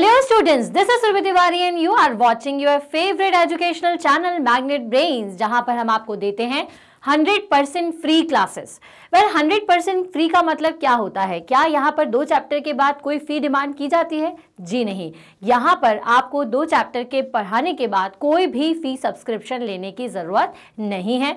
Hello students, this is Survi Tiwari and you are watching your favorite educational channel Magnet Brains जहां पर हम आपको देते हैं 100% फ्री क्लासेस वेल 100% फ्री का मतलब क्या होता है क्या यहाँ पर दो चैप्टर के बाद कोई फ़ी डिमांड की जाती है जी नहीं यहाँ पर आपको दो चैप्टर के पढ़ाने के बाद कोई भी फ़ी सब्सक्रिप्शन लेने की ज़रूरत नहीं है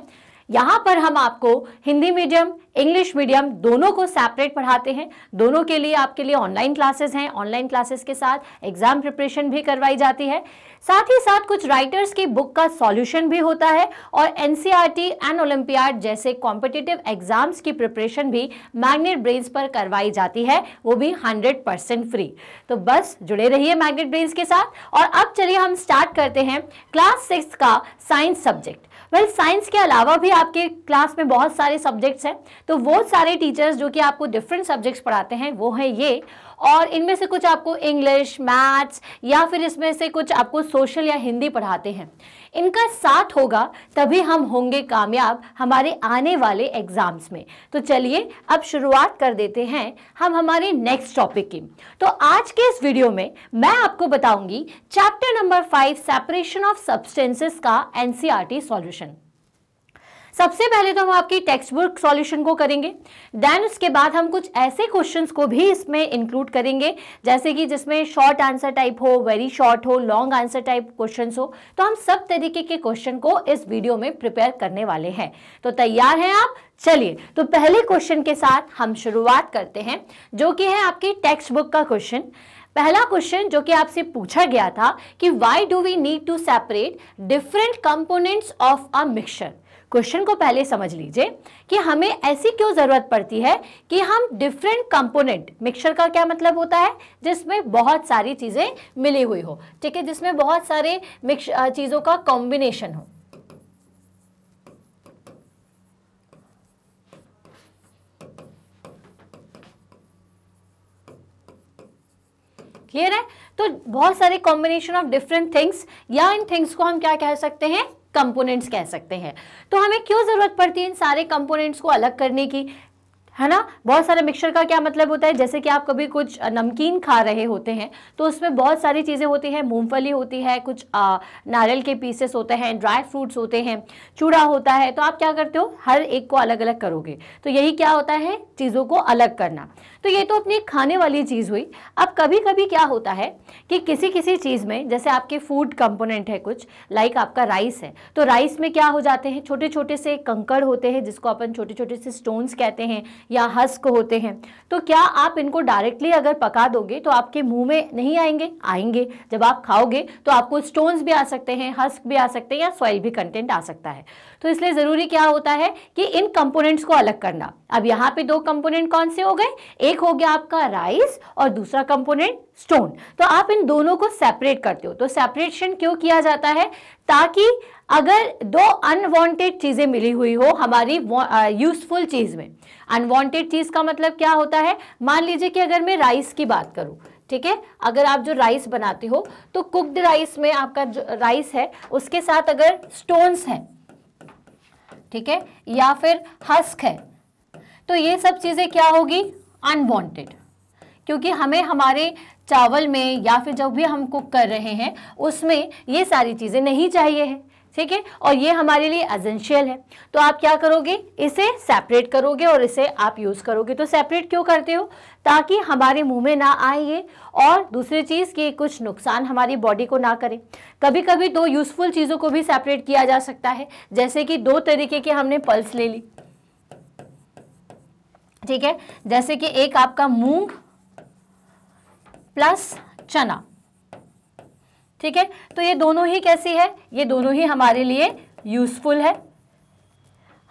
यहाँ पर हम आपको हिंदी मीडियम इंग्लिश मीडियम दोनों को सेपरेट पढ़ाते हैं दोनों के लिए आपके लिए ऑनलाइन क्लासेस हैं ऑनलाइन क्लासेस के साथ एग्जाम प्रिपरेशन भी करवाई जाती है साथ ही साथ कुछ राइटर्स की बुक का सॉल्यूशन भी होता है और एनसीईआरटी एंड ओलंपियाड जैसे कॉम्पिटिटिव एग्जाम्स की प्रिपरेशन भी मैग्नेट ब्रेन्स पर करवाई जाती है वो भी हंड्रेड फ्री तो बस जुड़े रहिए मैग्नेट ब्रेन्स के साथ और अब चलिए हम स्टार्ट करते हैं क्लास सिक्स का science subject well well, science के अलावा भी आपके क्लास में बहुत सारे सब्जेक्ट्स हैं तो वो सारे टीचर्स जो कि आपको डिफरेंट सब्जेक्ट्स पढ़ाते हैं वो है ये और इनमें से कुछ आपको इंग्लिश मैथ्स या फिर इसमें से कुछ आपको सोशल या हिंदी पढ़ाते हैं इनका साथ होगा तभी हम होंगे कामयाब हमारे आने वाले एग्ज़ाम्स में तो चलिए अब शुरुआत कर देते हैं हम हमारे नेक्स्ट टॉपिक की तो आज के इस वीडियो में मैं आपको बताऊंगी chapter number five separation of substances का एनसीईआरटी e सॉल्यूशन सबसे पहले तो हम आपकी टेक्स्ट बुक सॉल्यूशन को करेंगे देन उसके बाद हम कुछ ऐसे क्वेश्चंस को भी इसमें इंक्लूड करेंगे जैसे कि जिसमें शॉर्ट आंसर टाइप हो वेरी शॉर्ट हो लॉन्ग आंसर टाइप क्वेश्चन हो तो हम सब तरीके के क्वेश्चन को इस वीडियो में प्रिपेयर करने वाले हैं तो तैयार हैं आप चलिए तो पहले क्वेश्चन के साथ हम शुरुआत करते हैं जो कि है आपकी टेक्स्ट बुक का क्वेश्चन पहला क्वेश्चन जो कि आपसे पूछा गया था कि why do we need to separate different components of a mixture question को पहले समझ लीजिए कि हमें ऐसी क्यों ज़रूरत पड़ती है कि हम डिफरेंट कंपोनेंट मिक्सचर का क्या मतलब होता है जिसमें बहुत सारी चीज़ें मिली हुई हो ठीक है जिसमें बहुत सारे मिक्स चीज़ों का कॉम्बिनेशन हो क्लियर है तो बहुत सारे कॉम्बिनेशन ऑफ डिफरेंट थिंग्स या इन थिंग्स को हम क्या कह सकते हैं कंपोनेंट्स कह सकते हैं तो हमें क्यों ज़रूरत पड़ती है इन सारे कंपोनेंट्स को अलग करने की है ना बहुत सारे मिक्सचर का क्या मतलब होता है जैसे कि आप कभी कुछ नमकीन खा रहे होते हैं तो उसमें बहुत सारी चीज़ें होती हैं मूंगफली होती है कुछ नारियल के पीसेस होते हैं ड्राई फ्रूट्स होते हैं चूड़ा होता है तो आप क्या करते हो हर एक को अलग अलग करोगे तो यही क्या होता है चीज़ों को अलग करना तो ये तो अपनी खाने वाली चीज़ हुई अब कभी कभी क्या होता है कि किसी किसी चीज़ में जैसे आपके फूड कंपोनेंट है कुछ लाइक आपका राइस है तो राइस में क्या हो जाते हैं छोटे छोटे से कंकड़ होते हैं जिसको अपन छोटे छोटे से स्टोन्स कहते हैं या हस्क होते हैं तो क्या आप इनको डायरेक्टली अगर पका दोगे तो आपके मुंह में नहीं आएंगे आएंगे जब आप खाओगे तो आपको स्टोन्स भी आ सकते हैं हस्क भी आ सकते हैं या सॉइल भी कंटेंट आ सकता है तो इसलिए ज़रूरी क्या होता है कि इन कंपोनेंट्स को अलग करना अब यहाँ पे दो कंपोनेंट कौन से हो गए एक हो गया आपका राइस और दूसरा कंपोनेंट स्टोन तो आप इन दोनों को सेपरेट करते हो तो सेपरेशन क्यों किया जाता है ताकि अगर दो अनवांटेड चीज़ें मिली हुई हो हमारी यूजफुल चीज़ में अनवांटेड चीज़ का मतलब क्या होता है मान लीजिए कि अगर मैं राइस की बात करूं ठीक है अगर आप जो राइस बनाते हो तो कुक्ड राइस में आपका जो राइस है उसके साथ अगर स्टोन्स हैं ठीक है या फिर हस्क है तो ये सब चीज़ें क्या होगी अनवांटेड क्योंकि हमें हमारे चावल में या फिर जब भी हम कुक कर रहे हैं उसमें ये सारी चीज़ें नहीं चाहिए है ठीक है और ये हमारे लिए एजेंशियल है तो आप क्या करोगे इसे सेपरेट करोगे और इसे आप यूज़ करोगे तो सेपरेट क्यों करते हो ताकि हमारे मुंह में ना आए ये और दूसरी चीज़ कि कुछ नुकसान हमारी बॉडी को ना करे कभी कभी दो यूज़फुल चीज़ों को भी सेपरेट किया जा सकता है जैसे कि दो तरीके की हमने पल्स ले ली ठीक है जैसे कि एक आपका मूंग प्लस चना ठीक है तो ये दोनों ही कैसी है ये दोनों ही हमारे लिए यूज़फुल है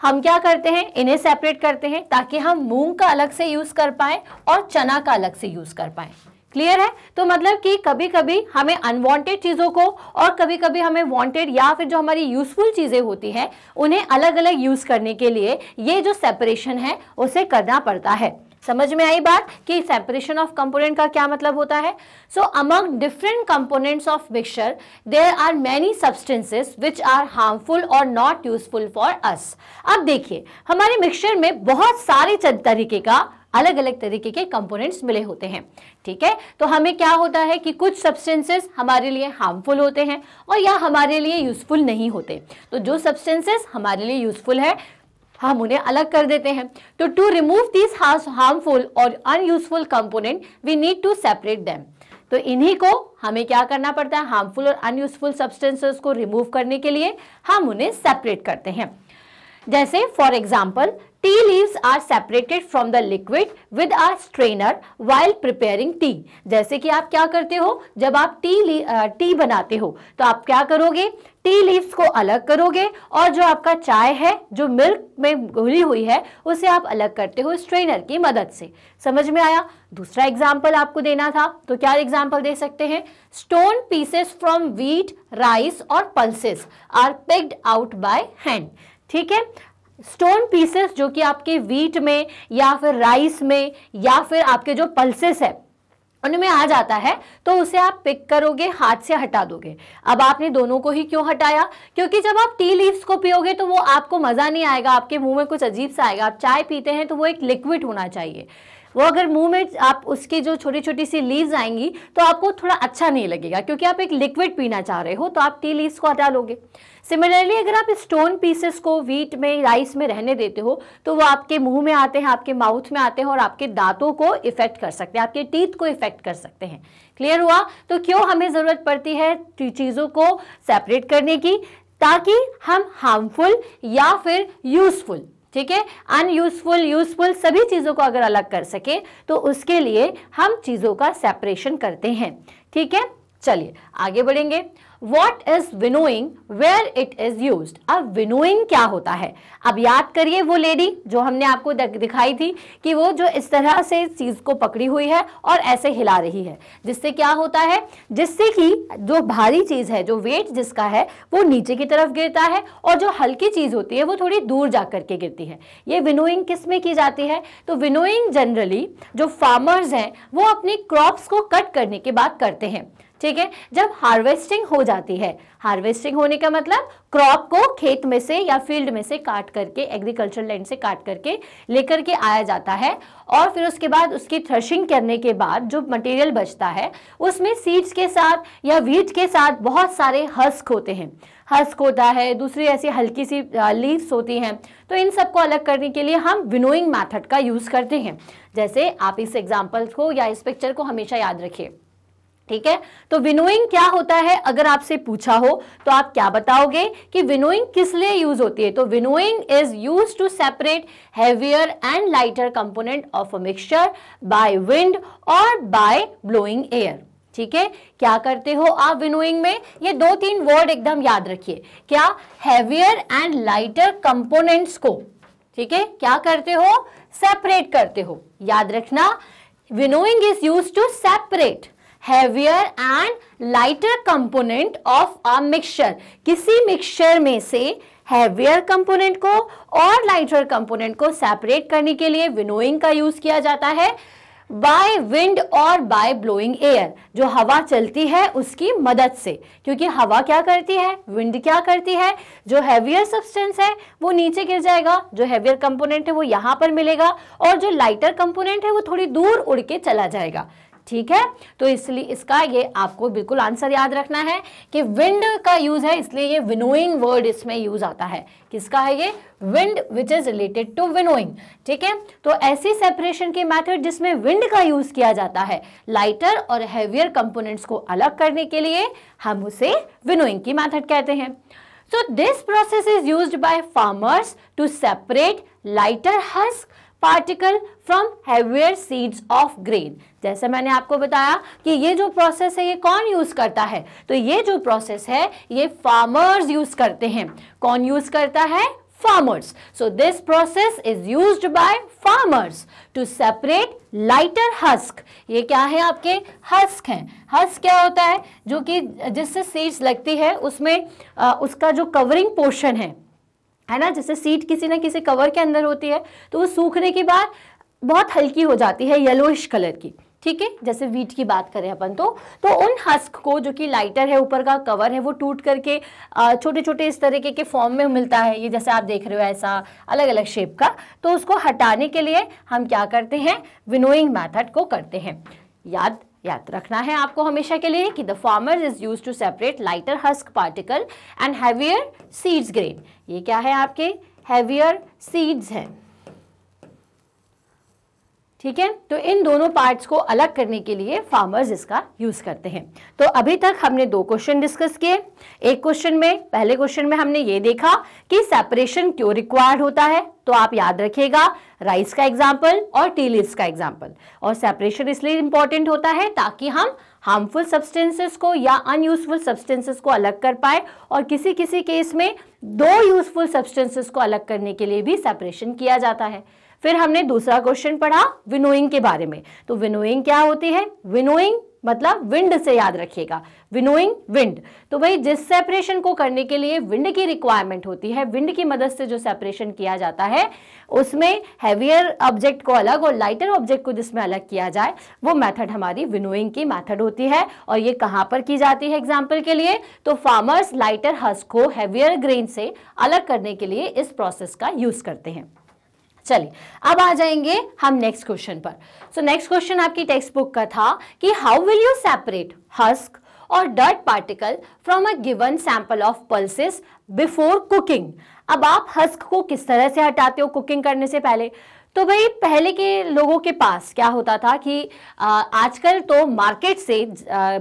हम क्या करते हैं इन्हें सेपरेट करते हैं ताकि हम मूंग का अलग से यूज़ कर पाए और चना का अलग से यूज़ कर पाए क्लियर है तो मतलब कि कभी कभी हमें अनवांटेड चीज़ों को और कभी कभी हमें वांटेड या फिर जो हमारी यूज़फुल चीज़ें होती हैं उन्हें अलग अलग यूज़ करने के लिए ये जो सेपरेशन है उसे करना पड़ता है समझ में आई बात कि सेपरेशन ऑफ कंपोनेंट का क्या मतलब होता है so among different components of mixture there are many substances which are harmful और नॉट यूजफुल फॉर अस अब देखिए हमारे मिक्सचर में बहुत सारे तरीके का अलग अलग तरीके के कंपोनेंट्स मिले होते हैं ठीक है तो हमें क्या होता है कि कुछ सब्सटेंसेस हमारे लिए हार्मफुल होते हैं और या हमारे लिए यूज़फुल नहीं होते तो जो सब्सटेंसेस हमारे लिए यूज़फुल है हम उन्हें अलग कर देते हैं तो टू रिमूव दिस हार्मफुल और unuseful component we need to separate them तो इन्हीं को हमें क्या करना पड़ता है हार्मफुल और अनयूजफुल सब्सटेंसेस को रिमूव करने के लिए हम उन्हें सेपरेट करते हैं जैसे for example tea leaves are separated from the liquid with our strainer while preparing tea जैसे कि आप क्या करते हो जब आप टी टी बनाते हो तो आप क्या करोगे टी लीव्स को अलग करोगे और जो आपका चाय है जो मिल्क में घुली हुई है उसे आप अलग करते हो स्ट्रेनर की मदद से समझ में आया दूसरा एग्जाम्पल आपको देना था तो क्या एग्जाम्पल दे सकते हैं stone pieces from wheat rice और pulses are picked out by hand ठीक है स्टोन पीसेस जो कि आपके व्हीट में या फिर राइस में या फिर आपके जो पल्सेस है उनमें आ जाता है तो उसे आप पिक करोगे हाथ से हटा दोगे अब आपने दोनों को ही क्यों हटाया क्योंकि जब आप टी लीव्स को पियोगे तो वो आपको मज़ा नहीं आएगा आपके मुंह में कुछ अजीब सा आएगा आप चाय पीते हैं तो वो एक लिक्विड होना चाहिए वो अगर मुंह में आप उसकी जो छोटी छोटी सी लीव्स आएंगी तो आपको थोड़ा अच्छा नहीं लगेगा क्योंकि आप एक लिक्विड पीना चाह रहे हो तो आप टी लीव्स को हटा लोगे सिमिलरली अगर आप स्टोन पीसेस को वीट में राइस में रहने देते हो तो वो आपके मुंह में आते हैं आपके माउथ में आते हैं और आपके दांतों को इफेक्ट कर सकते हैं आपके टीथ को इफेक्ट कर सकते हैं क्लियर हुआ तो क्यों हमें ज़रूरत पड़ती है चीज़ों को सेपरेट करने की ताकि हम हार्मफुल या फिर यूज़फुल ठीक है अनयूजफुल यूजफुल सभी चीज़ों को अगर अलग कर सके तो उसके लिए हम चीज़ों का सेपरेशन करते हैं ठीक है चलिए आगे बढ़ेंगे what is winnowing where it is use अब विनोइंग क्या होता है अब याद करिए वो लेडी जो हमने आपको दिखाई थी कि वो जो इस तरह से चीज़ को पकड़ी हुई है और ऐसे हिला रही है जिससे क्या होता है जिससे कि जो भारी चीज़ है जो वेट जिसका है वो नीचे की तरफ गिरता है और जो हल्की चीज़ होती है वो थोड़ी दूर जा करके गिरती है ये विनोइंग किस में की जाती है तो विनोइंग जनरली जो फार्मर्स हैं वो अपनी क्रॉप्स को कट करने के बाद करते हैं ठीक है जब हार्वेस्टिंग हो जाती है हार्वेस्टिंग होने का मतलब क्रॉप को खेत में से या फील्ड में से काट करके एग्रीकल्चर लैंड से काट करके लेकर के आया जाता है और फिर उसके बाद उसकी थ्रशिंग करने के बाद जो मटेरियल बचता है उसमें सीड्स के साथ या वीट के साथ बहुत सारे हस्क होते हैं हस्क होता है दूसरी ऐसी हल्की सी लीव्स होती हैं तो इन सबको अलग करने के लिए हम विनोइंग मैथड का यूज़ करते हैं जैसे आप इस एग्जाम्पल को या इस पिक्चर को हमेशा याद रखिए ठीक है तो विनोइंग क्या होता है अगर आपसे पूछा हो तो आप क्या बताओगे कि विनोइंग किस लिए यूज होती है तो winnowing is use to separate heavier and lighter component of a mixture by wind और बाय ब्लोइंग एयर ठीक है क्या करते हो आप विनोइंग में ये दो तीन वर्ड एकदम याद रखिए क्या हैवियर एंड लाइटर कंपोनेंट्स को ठीक है क्या करते हो सेपरेट करते हो याद रखना winnowing is use to separate heavier and lighter component of a mixture किसी मिक्सचर में से हैवियर कंपोनेंट को और लाइटर कंपोनेंट को सेपरेट करने के लिए विनोइंग का यूज किया जाता है बाय विंड और बाय ब्लोइंग एयर जो हवा चलती है उसकी मदद से क्योंकि हवा क्या करती है विंड क्या करती है जो हैवियर सब्सटेंस है वो नीचे गिर जाएगा जो हैवियर कंपोनेंट है वो यहाँ पर मिलेगा और जो लाइटर कंपोनेंट है वो थोड़ी दूर उड़ के चला जाएगा ठीक है तो इसलिए इसका ये आपको बिल्कुल आंसर याद रखना है कि विंड का यूज़ है इसलिए ये विनोइंग वर्ड इसमें यूज़ आता है किसका है ये wind which is related to winnowing ठीक है तो ऐसी सेपरेशन की मेथड जिसमें विंड का यूज़ किया जाता है लाइटर और हैवियर कंपोनेंट्स को अलग करने के लिए हम उसे विनोइंग की मैथड कहते हैं so this process is use by farmers to separate lighter husk particle from heavier seeds of grain जैसे मैंने आपको बताया कि ये जो प्रोसेस है ये कौन यूज़ करता है तो ये जो प्रोसेस है ये फार्मर्स यूज़ करते हैं कौन यूज़ करता है farmers so this process is use by farmers to separate lighter husk ये क्या है आपके हस्क हैं हस्क क्या होता है जो कि जिससे सीड्स लगती है उसमें आ, उसका जो कवरिंग पोर्शन है है ना जैसे सीड किसी ना किसी कवर के अंदर होती है तो वो सूखने के बाद बहुत हल्की हो जाती है येलोइश कलर की ठीक है जैसे वीट की बात करें अपन तो तो उन हस्क को जो कि लाइटर है ऊपर का कवर है वो टूट करके छोटे छोटे इस तरीके के फॉर्म में मिलता है ये जैसे आप देख रहे हो ऐसा अलग अलग शेप का तो उसको हटाने के लिए हम क्या करते हैं विनोइंग मैथड को करते हैं याद याद रखना है आपको हमेशा के लिए कि the farmer is use to separate lighter husk particle and heavier seeds grain ये क्या है आपके हैवियर सीड्स हैं ठीक है तो इन दोनों पार्ट्स को अलग करने के लिए फार्मर्स इसका यूज़ करते हैं तो अभी तक हमने दो क्वेश्चन डिस्कस किए एक क्वेश्चन में पहले क्वेश्चन में हमने ये देखा कि सेपरेशन क्यों रिक्वायर्ड होता है तो आप याद रखिएगा राइस का एग्जाम्पल और टी का एग्जाम्पल और सेपरेशन इसलिए इंपॉर्टेंट होता है ताकि हम हार्मफुल सब्सटेंसेस को या अनयूजफुल सब्सटेंसेस को अलग कर पाए और किसी किसी केस में दो यूजफुल सब्सटेंसेस को अलग करने के लिए भी सेपरेशन किया जाता है फिर हमने दूसरा क्वेश्चन पढ़ा विनोइंग के बारे में तो विनोइंग क्या होती है विनोइंग मतलब विंड से याद रखिएगा विनोइंग विंड तो भाई जिस सेपरेशन को करने के लिए विंड की रिक्वायरमेंट होती है विंड की मदद से जो सेपरेशन किया जाता है उसमें हैवियर ऑब्जेक्ट को अलग और लाइटर ऑब्जेक्ट को जिसमें अलग किया जाए वो मेथड हमारी विनोइंग की मेथड होती है और ये कहाँ पर की जाती है एग्जाम्पल के लिए तो फार्मर्स लाइटर हस को हैवियर ग्रेन से अलग करने के लिए इस प्रोसेस का यूज़ करते हैं चलिए अब आ जाएंगे हम नेक्स्ट क्वेश्चन पर सो नेक्स्ट क्वेश्चन आपकी टेक्स्ट बुक का था कि how will you separate husk और dirt particle from a given sample of pulses before cooking अब आप हस्क को किस तरह से हटाते हो कुकिंग करने से पहले तो भाई पहले के लोगों के पास क्या होता था कि आजकल तो मार्केट से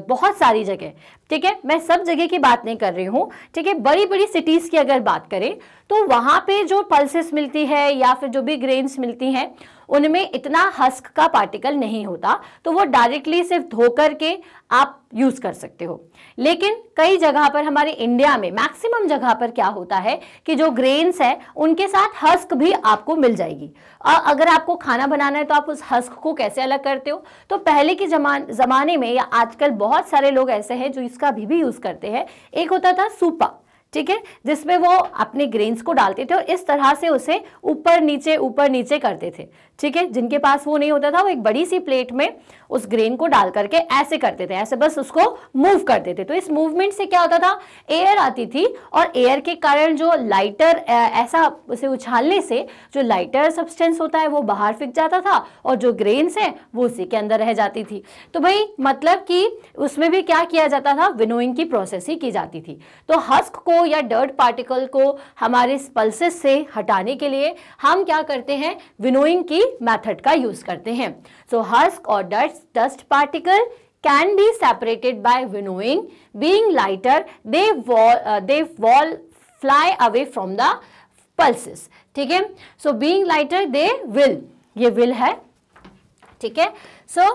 बहुत सारी जगह ठीक है मैं सब जगह की बात नहीं कर रही हूँ ठीक है बड़ी बड़ी सिटीज़ की अगर बात करें तो वहाँ पे जो पल्सेस मिलती है या फिर जो भी ग्रेन्स मिलती हैं उनमें इतना हस्क का पार्टिकल नहीं होता तो वो डायरेक्टली सिर्फ धोकर के आप यूज़ कर सकते हो लेकिन कई जगह पर हमारे इंडिया में मैक्सिमम जगह पर क्या होता है कि जो ग्रेन्स है उनके साथ हस्क भी आपको मिल जाएगी अगर आपको खाना बनाना है तो आप उस हस्क को कैसे अलग करते हो तो पहले के जमान ज़माने में या आजकल बहुत सारे लोग ऐसे हैं जो इसका अभी भी यूज़ करते हैं एक होता था सूपा ठीक है जिसमें वो अपने ग्रेन्स को डालते थे और इस तरह से उसे ऊपर नीचे ऊपर नीचे करते थे ठीक है जिनके पास वो नहीं होता था वो एक बड़ी सी प्लेट में उस ग्रेन को डाल करके ऐसे करते थे ऐसे बस उसको मूव करते थे तो इस मूवमेंट से क्या होता था एयर आती थी और एयर के कारण जो लाइटर ऐसा उसे उछालने से जो लाइटर सब्सटेंस होता है वो बाहर फिक जाता था और जो ग्रेन्स हैं वो उसी के अंदर रह जाती थी तो भाई मतलब कि उसमें भी क्या किया जाता था विनोइंग की प्रोसेस ही की जाती थी तो हस्क को या डर्ट पार्टिकल को हमारे पल्सेस से हटाने के लिए हम क्या करते हैं विनोइंग की मेथड का यूज करते हैं सो हस्क और dust particle can be separated by winnowing being lighter they they will fly away from the pulses ठीक है so being lighter they will ये विल है ठीक है सो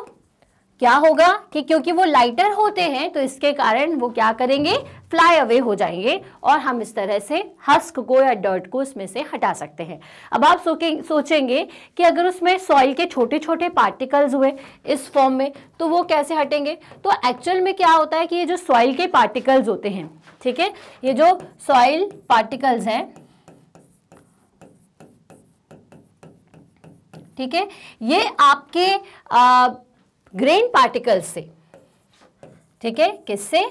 क्या होगा कि क्योंकि वो लाइटर होते हैं तो इसके कारण वो क्या करेंगे फ्लाई अवे हो जाएंगे और हम इस तरह से हस्क को या डर्ट को इसमें से हटा सकते हैं अब आप सोचेंगे कि अगर उसमें सॉइल के छोटे छोटे पार्टिकल्स हुए इस फॉर्म में तो वो कैसे हटेंगे तो एक्चुअल में क्या होता है कि ये जो सॉइल के पार्टिकल्स होते हैं ठीक है ये जो सॉइल पार्टिकल्स हैं ठीक है ये आपके ग्रेन पार्टिकल्स से ठीक है किससे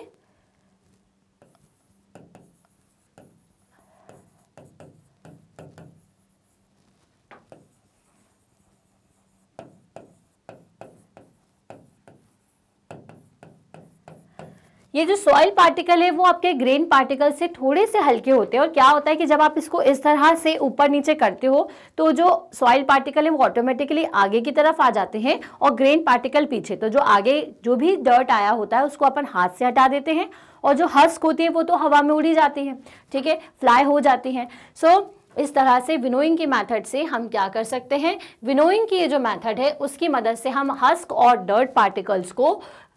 ये जो सॉइल पार्टिकल है वो आपके ग्रेन पार्टिकल से थोड़े से हल्के होते हैं और क्या होता है कि जब आप इसको इस तरह से ऊपर नीचे करते हो तो जो सॉइल पार्टिकल है वो ऑटोमेटिकली आगे की तरफ आ जाते हैं और ग्रेन पार्टिकल पीछे तो जो आगे जो भी डर्ट आया होता है उसको अपन हाथ से हटा देते हैं और जो हस्क होती है वो तो हवा में उड़ी जाती है ठीक है फ्लाई हो जाती है सो so, इस तरह से विनोइंग की मेथड से हम क्या कर सकते हैं विनोइंग की ये जो मेथड है उसकी मदद से हम हस्क और डर्ट पार्टिकल्स को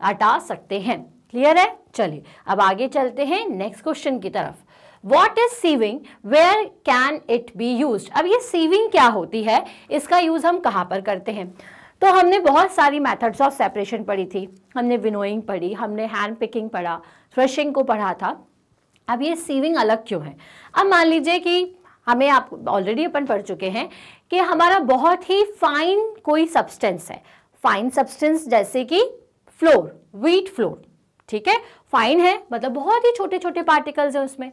हटा सकते हैं क्लियर है चलिए अब आगे चलते हैं नेक्स्ट क्वेश्चन की तरफ what is sieving where can it be use अब ये सीविंग क्या होती है इसका यूज़ हम कहाँ पर करते हैं तो हमने बहुत सारी मेथड्स ऑफ सेपरेशन पढ़ी थी हमने विनोइंग पढ़ी हमने हैंड पिकिंग पढ़ा थ्रशिंग को पढ़ा था अब ये सीविंग अलग क्यों है अब मान लीजिए कि हमें आप ऑलरेडी अपन पढ़ चुके हैं कि हमारा बहुत ही फाइन कोई सब्सटेंस है फाइन सब्सटेंस जैसे कि फ्लोर व्हीट फ्लोर ठीक है फाइन है मतलब बहुत ही छोटे छोटे पार्टिकल्स हैं उसमें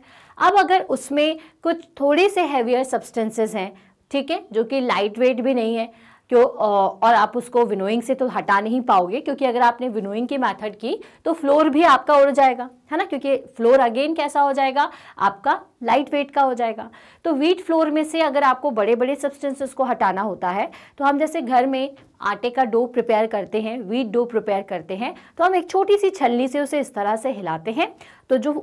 अब अगर उसमें कुछ थोड़े से हैवियर सब्सटेंसेस हैं ठीक है जो कि लाइट वेट भी नहीं है क्यों तो, और आप उसको विनोइंग से तो हटा नहीं पाओगे क्योंकि अगर आपने विनोइंग की मैथड की तो फ्लोर भी आपका उड़ जाएगा है ना क्योंकि फ्लोर अगेन कैसा हो जाएगा आपका लाइट वेट का हो जाएगा तो वीट फ्लोर में से अगर आपको बड़े बड़े सब्सटेंसेस को हटाना होता है तो हम जैसे घर में आटे का डो प्रिपेयर करते हैं वीट डो प्रिपेयर करते हैं तो हम एक छोटी सी छलनी से उसे इस तरह से हिलाते हैं तो जो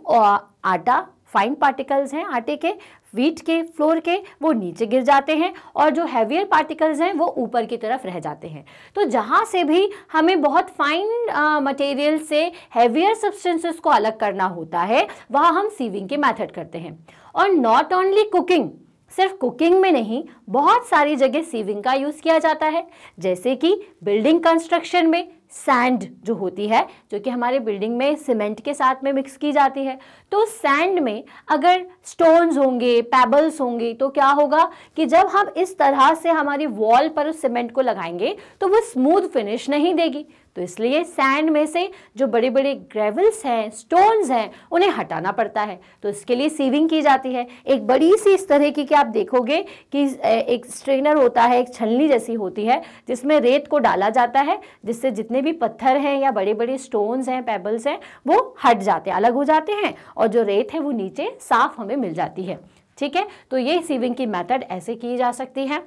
आटा फाइन पार्टिकल्स हैं आटे के वीट के फ्लोर के वो नीचे गिर जाते हैं और जो हैवियर पार्टिकल्स हैं वो ऊपर की तरफ रह जाते हैं तो जहाँ से भी हमें बहुत फाइन मटेरियल से हैवियर सब्सटेंसेस को अलग करना होता है वहाँ हम सीविंग के मैथड करते हैं और नॉट ओनली कुकिंग सिर्फ कुकिंग में नहीं बहुत सारी जगह सीविंग का यूज़ किया जाता है जैसे कि बिल्डिंग कंस्ट्रक्शन में सैंड जो होती है जो कि हमारे बिल्डिंग में सीमेंट के साथ में मिक्स की जाती है तो सैंड में अगर स्टोन्स होंगे पेबल्स होंगे तो क्या होगा कि जब हम इस तरह से हमारी वॉल पर उस सीमेंट को लगाएंगे तो वो स्मूथ फिनिश नहीं देगी तो इसलिए सैंड में से जो बड़े बड़े ग्रेवल्स हैं स्टोन्स हैं उन्हें हटाना पड़ता है तो इसके लिए सीविंग की जाती है एक बड़ी सी इस तरह की कि आप देखोगे कि एक स्ट्रेनर होता है एक छलनी जैसी होती है जिसमें रेत को डाला जाता है जिससे जितने भी पत्थर हैं या बड़े बड़े स्टोन्स हैं पेबल्स हैं वो हट जाते हैं अलग हो जाते हैं और जो रेत है वो नीचे साफ हमें मिल जाती है ठीक है तो ये सीविंग की मैथड ऐसे की जा सकती है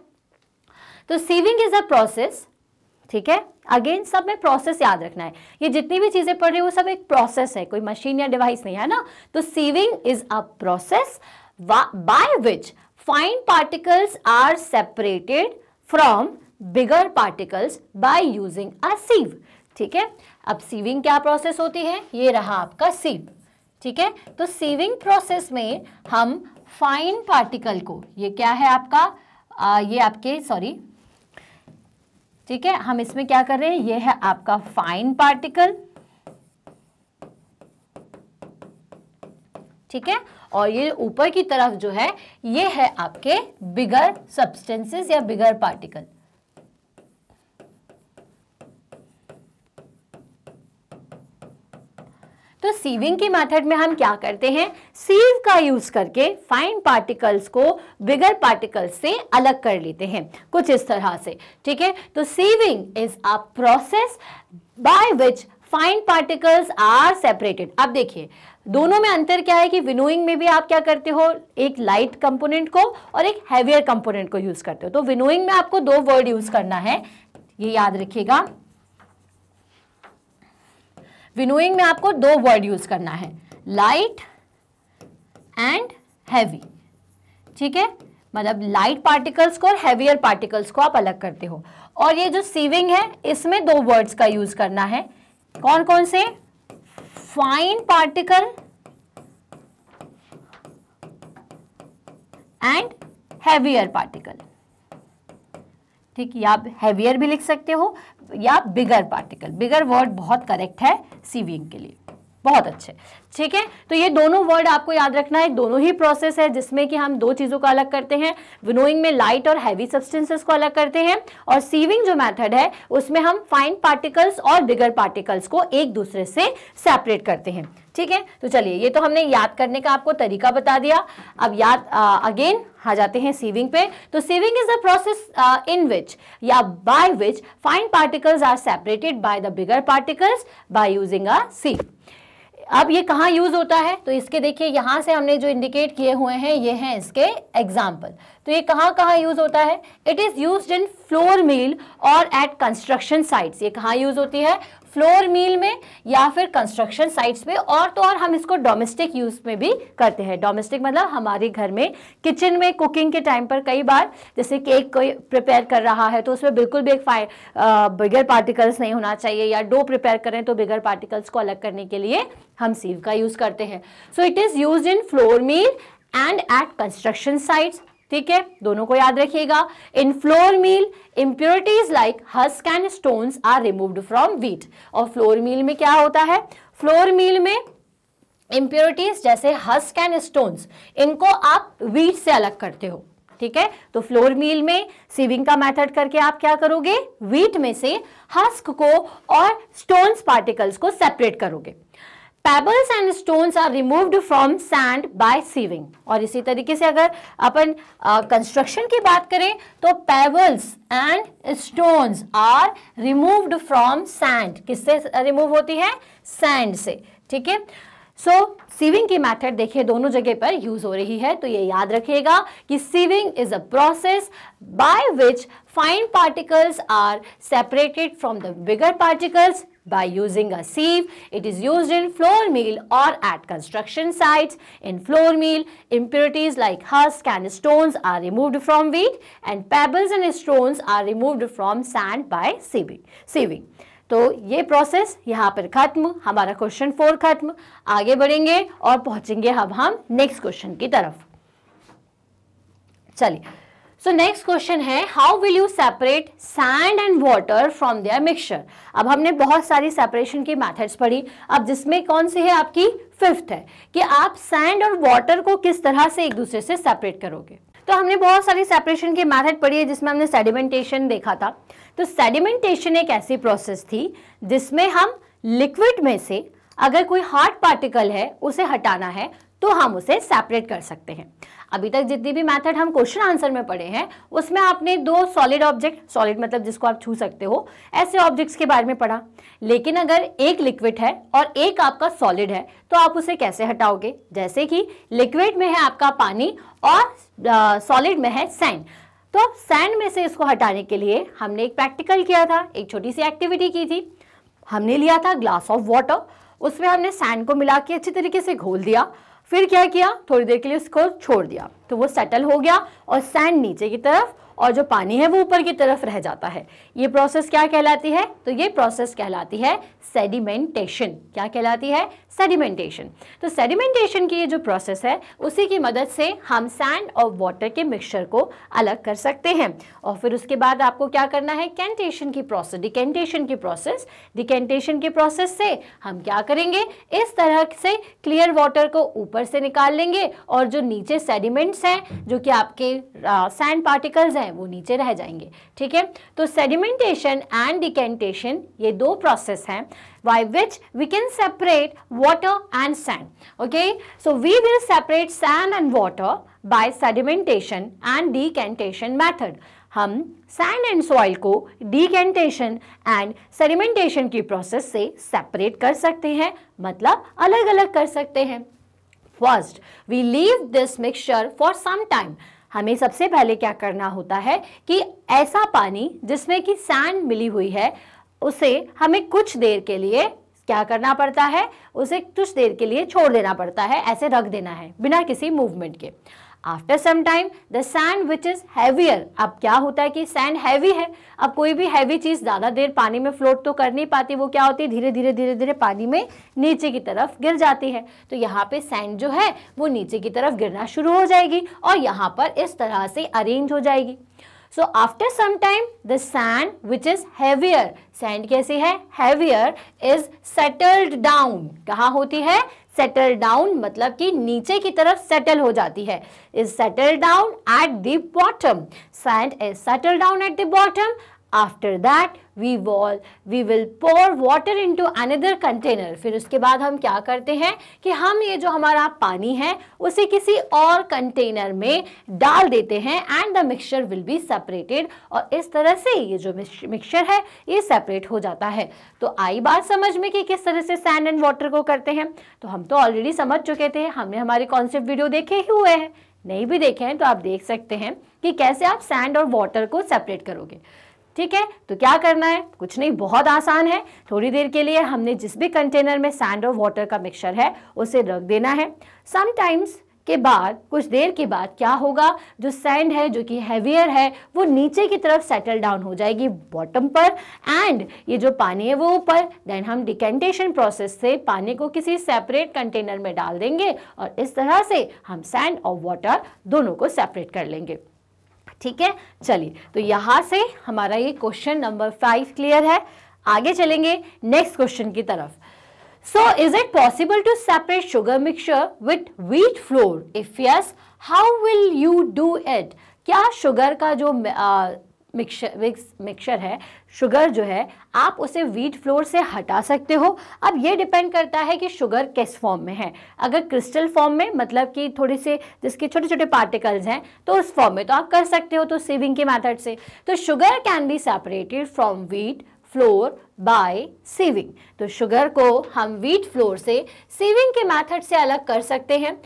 तो सीविंग इज़ अ प्रोसेस ठीक है अगेन सब में प्रोसेस याद रखना है ये जितनी भी चीज़ें पढ़ रही हो सब एक प्रोसेस है कोई मशीन या डिवाइस नहीं है ना तो sieving is a process by which fine particles are separated from bigger particles by using a sieve ठीक है अब सीविंग क्या प्रोसेस होती है ये रहा आपका सीव ठीक है तो सीविंग प्रोसेस में हम फाइन पार्टिकल को ये क्या है आपका आ, ये आपके सॉरी ठीक है हम इसमें क्या कर रहे हैं ये है आपका फाइन पार्टिकल ठीक है और ये ऊपर की तरफ जो है ये है आपके बिगर सब्सटेंसेस या बिगर पार्टिकल तो सीविंग की मेथड में हम क्या करते हैं सीव का यूज करके फाइन पार्टिकल्स को बिगर पार्टिकल्स से अलग कर लेते हैं कुछ इस तरह से ठीक है तो sieving is a process by which fine particles are separated अब देखिए दोनों में अंतर क्या है कि विनोइंग में भी आप क्या करते हो एक लाइट कंपोनेंट को और एक हैवियर कंपोनेंट को यूज करते हो तो विनोइंग में आपको दो वर्ड यूज करना है ये याद रखिएगा विनोइंग में आपको दो वर्ड यूज करना है लाइट एंड हैवी ठीक है मतलब लाइट पार्टिकल्स को और हैवियर पार्टिकल्स को आप अलग करते हो और ये जो सीविंग है इसमें दो वर्ड्स का यूज करना है कौन कौन से fine particle and heavier particle ठीक है आप हैवियर भी लिख सकते हो या बिगर पार्टिकल बिगर वर्ड बहुत करेक्ट है सीविंग के लिए बहुत अच्छे ठीक है तो ये दोनों वर्ड आपको याद रखना है दोनों ही प्रोसेस है जिसमें कि हम दो चीज़ों को अलग करते हैं विनोइंग में लाइट और हैवी सब्सटेंसेस को अलग करते हैं और सीविंग जो मेथड है उसमें हम फाइन पार्टिकल्स और बिगर पार्टिकल्स को एक दूसरे से सेपरेट करते हैं ठीक है तो चलिए ये तो हमने याद करने का आपको तरीका बता दिया अब याद अगेन आ जाते हैं सीविंग पे तो sieving is a process in which या by which fine particles are separated by the bigger particles by using a sieve अब ये कहाँ यूज होता है तो इसके देखिए यहाँ से हमने जो इंडिकेट किए हुए हैं ये हैं इसके एग्जाम्पल तो ये कहाँ कहाँ यूज होता है it is use in flour mill और एट कंस्ट्रक्शन साइट्स ये कहाँ यूज होती है फ्लोर मील में या फिर कंस्ट्रक्शन साइट्स पे और तो और हम इसको डोमेस्टिक यूज में भी करते हैं डोमेस्टिक मतलब हमारे घर में किचन में कुकिंग के टाइम पर कई बार जैसे केक कोई प्रिपेयर कर रहा है तो उसमें बिल्कुल भी एक फाइ बिगर पार्टिकल्स नहीं होना चाहिए या डो प्रिपेयर करें तो बिगर पार्टिकल्स को अलग करने के लिए हम सीव का यूज़ करते हैं so it is use in flour mill and at construction sites ठीक है दोनों को याद रखिएगा in flour mill impurities like husk and stone are removed from wheat और फ्लोर मील में क्या होता है फ्लोर मील में इंप्योरिटीज जैसे हस्क एंड स्टोन्स इनको आप वीट से अलग करते हो ठीक है तो फ्लोर मील में सीविंग का मेथड करके आप क्या करोगे वीट में से हस्क को और स्टोन्स पार्टिकल्स को सेपरेट करोगे pebbles and stones are removed from sand by sieving और इसी तरीके से अगर अपन कंस्ट्रक्शन की बात करें तो pebbles and stones are removed from sand किससे रिमूव होती है सैंड से ठीक है सो सीविंग की मेथड देखिए दोनों जगह पर यूज हो रही है तो ये याद रखिएगा कि sieving is a process by which fine particles are separated from the bigger particles by using a sieve. It is used in flour mill or at construction sites. In flour mill, impurities like husk and stones are removed from wheat and pebbles and stones are removed from sand by sieving. sieving तो ये process यहाँ पर खत्म हमारा question four खत्म आगे बढ़ेंगे और पहुंचेंगे अब हम नेक्स्ट क्वेश्चन की तरफ चलिए सो नेक्स्ट क्वेश्चन है how will you separate sand and water from their mixture अब हमने बहुत सारी सेपरेशन की मैथड्स पढ़ी अब जिसमें कौन सी है आपकी फिफ्थ है कि आप सैंड और वाटर को किस तरह से एक दूसरे से सेपरेट करोगे तो हमने बहुत सारी सेपरेशन की मैथड पढ़ी है जिसमें हमने सेडिमेंटेशन देखा था तो सेडिमेंटेशन एक ऐसी प्रोसेस थी जिसमें हम लिक्विड में से अगर कोई हार्ड पार्टिकल है उसे हटाना है तो हम उसे सेपरेट कर सकते हैं अभी तक जितनी भी मेथड हम क्वेश्चन आंसर में पढ़े हैं उसमें आपने दो सॉलिड ऑब्जेक्ट सॉलिड मतलब जिसको आप छू सकते हो ऐसे ऑब्जेक्ट्स के बारे में पढ़ा लेकिन अगर एक लिक्विड है और एक आपका सॉलिड है तो आप उसे कैसे हटाओगे जैसे कि लिक्विड में है आपका पानी और सॉलिड में है सैंड तो अब सैंड में से इसको हटाने के लिए हमने एक प्रैक्टिकल किया था एक छोटी सी एक्टिविटी की थी हमने लिया था ग्लास ऑफ वाटर उसमें हमने सैंड को मिला के अच्छी तरीके से घोल दिया फिर क्या किया थोड़ी देर के लिए उसको छोड़ दिया तो वो सेटल हो गया और सैंड नीचे की तरफ और जो पानी है वो ऊपर की तरफ रह जाता है ये प्रोसेस क्या कहलाती है तो ये प्रोसेस कहलाती है सेडिमेंटेशन क्या कहलाती है सेडिमेंटेशन तो सेडिमेंटेशन की ये जो प्रोसेस है उसी की मदद से हम सैंड और वाटर के मिक्सचर को अलग कर सकते हैं और फिर उसके बाद आपको क्या करना है कैंटेशन की प्रोसेस डिकेंटेशन की प्रोसेस डिकेंटेशन की प्रोसेस से हम क्या करेंगे इस तरह से क्लियर वाटर को ऊपर से निकाल लेंगे और जो नीचे सेडिमेंट्स हैं जो कि आपके सैंड पार्टिकल्स हैं वो नीचे रह जाएंगे ठीक है तो सेडिमेंटेशन एंड डिकेंटेशन ये दो प्रोसेस हैं by which we can separate water and sand okay so we will separate sand and water by sedimentation and decantation method हम सैंड एंड सॉइल को डिकेंटेशन एंड सेडिमेंटेशन की process से separate कर सकते हैं मतलब अलग अलग कर सकते हैं first we leave this mixture for some time हमें सबसे पहले क्या करना होता है कि ऐसा पानी जिसमें कि सैंड मिली हुई है उसे हमें कुछ देर के लिए क्या करना पड़ता है उसे कुछ देर के लिए छोड़ देना पड़ता है ऐसे रख देना है बिना किसी मूवमेंट के after some time the sand which is heavier अब क्या होता है कि सैंड हैवी है अब कोई भी हैवी चीज़ ज़्यादा देर पानी में फ्लोट तो कर नहीं पाती वो क्या होती है धीरे धीरे धीरे धीरे पानी में नीचे की तरफ गिर जाती है तो यहाँ पे सैंड जो है वो नीचे की तरफ गिरना शुरू हो जाएगी और यहाँ पर इस तरह से अरेंज हो जाएगी so after some time the sand which is heavier sand कैसी है हैवियर इज सेटल्ड डाउन कहाँ होती है सेटल डाउन मतलब कि नीचे की तरफ सेटल हो जाती है is settle down at the bottom sand is settle down at the bottom after that we will we will pour water into another container फिर उसके बाद हम क्या करते हैं कि हम ये जो हमारा पानी है उसे किसी और कंटेनर में डाल देते हैं and the mixture will be separated और इस तरह से ये जो मिक्सचर है ये सेपरेट हो जाता है तो आई बात समझ में कि किस तरह से सैंड एंड वाटर को करते हैं तो हम तो ऑलरेडी समझ चुके थे हमने हमारे कॉन्सेप्ट वीडियो देखे ही हुए हैं नहीं भी देखे हैं तो आप देख सकते हैं कि कैसे आप सैंड और वाटर को सेपरेट करोगे ठीक है तो क्या करना है कुछ नहीं बहुत आसान है थोड़ी देर के लिए हमने जिस भी कंटेनर में सैंड और वाटर का मिक्सचर है उसे रख देना है समटाइम्स के बाद कुछ देर के बाद क्या होगा जो सैंड है जो कि हैवियर है वो नीचे की तरफ सेटल डाउन हो जाएगी बॉटम पर एंड ये जो पानी है वो ऊपर देन हम डिकेंटेशन प्रोसेस से पानी को किसी सेपरेट कंटेनर में डाल देंगे और इस तरह से हम सैंड और वाटर दोनों को सेपरेट कर लेंगे ठीक है चलिए तो यहां से हमारा ये क्वेश्चन नंबर फाइव क्लियर है आगे चलेंगे नेक्स्ट क्वेश्चन की तरफ so is it possible to separate sugar mixture with wheat flour if yes how will you do it क्या शुगर का जो मिक्सर मिक्सर है शुगर जो है आप उसे वीट फ्लोर से हटा सकते हो अब ये डिपेंड करता है कि शुगर किस फॉर्म में है अगर क्रिस्टल फॉर्म में मतलब कि थोड़े से जिसके छोटे छोटे पार्टिकल्स हैं तो उस फॉर्म में तो आप कर सकते हो तो सेविंग के मैथड से तो sugar can be separated from wheat flour by sieving तो शुगर को हम वीट फ्लोर से सेविंग के मैथड से अलग कर सकते हैं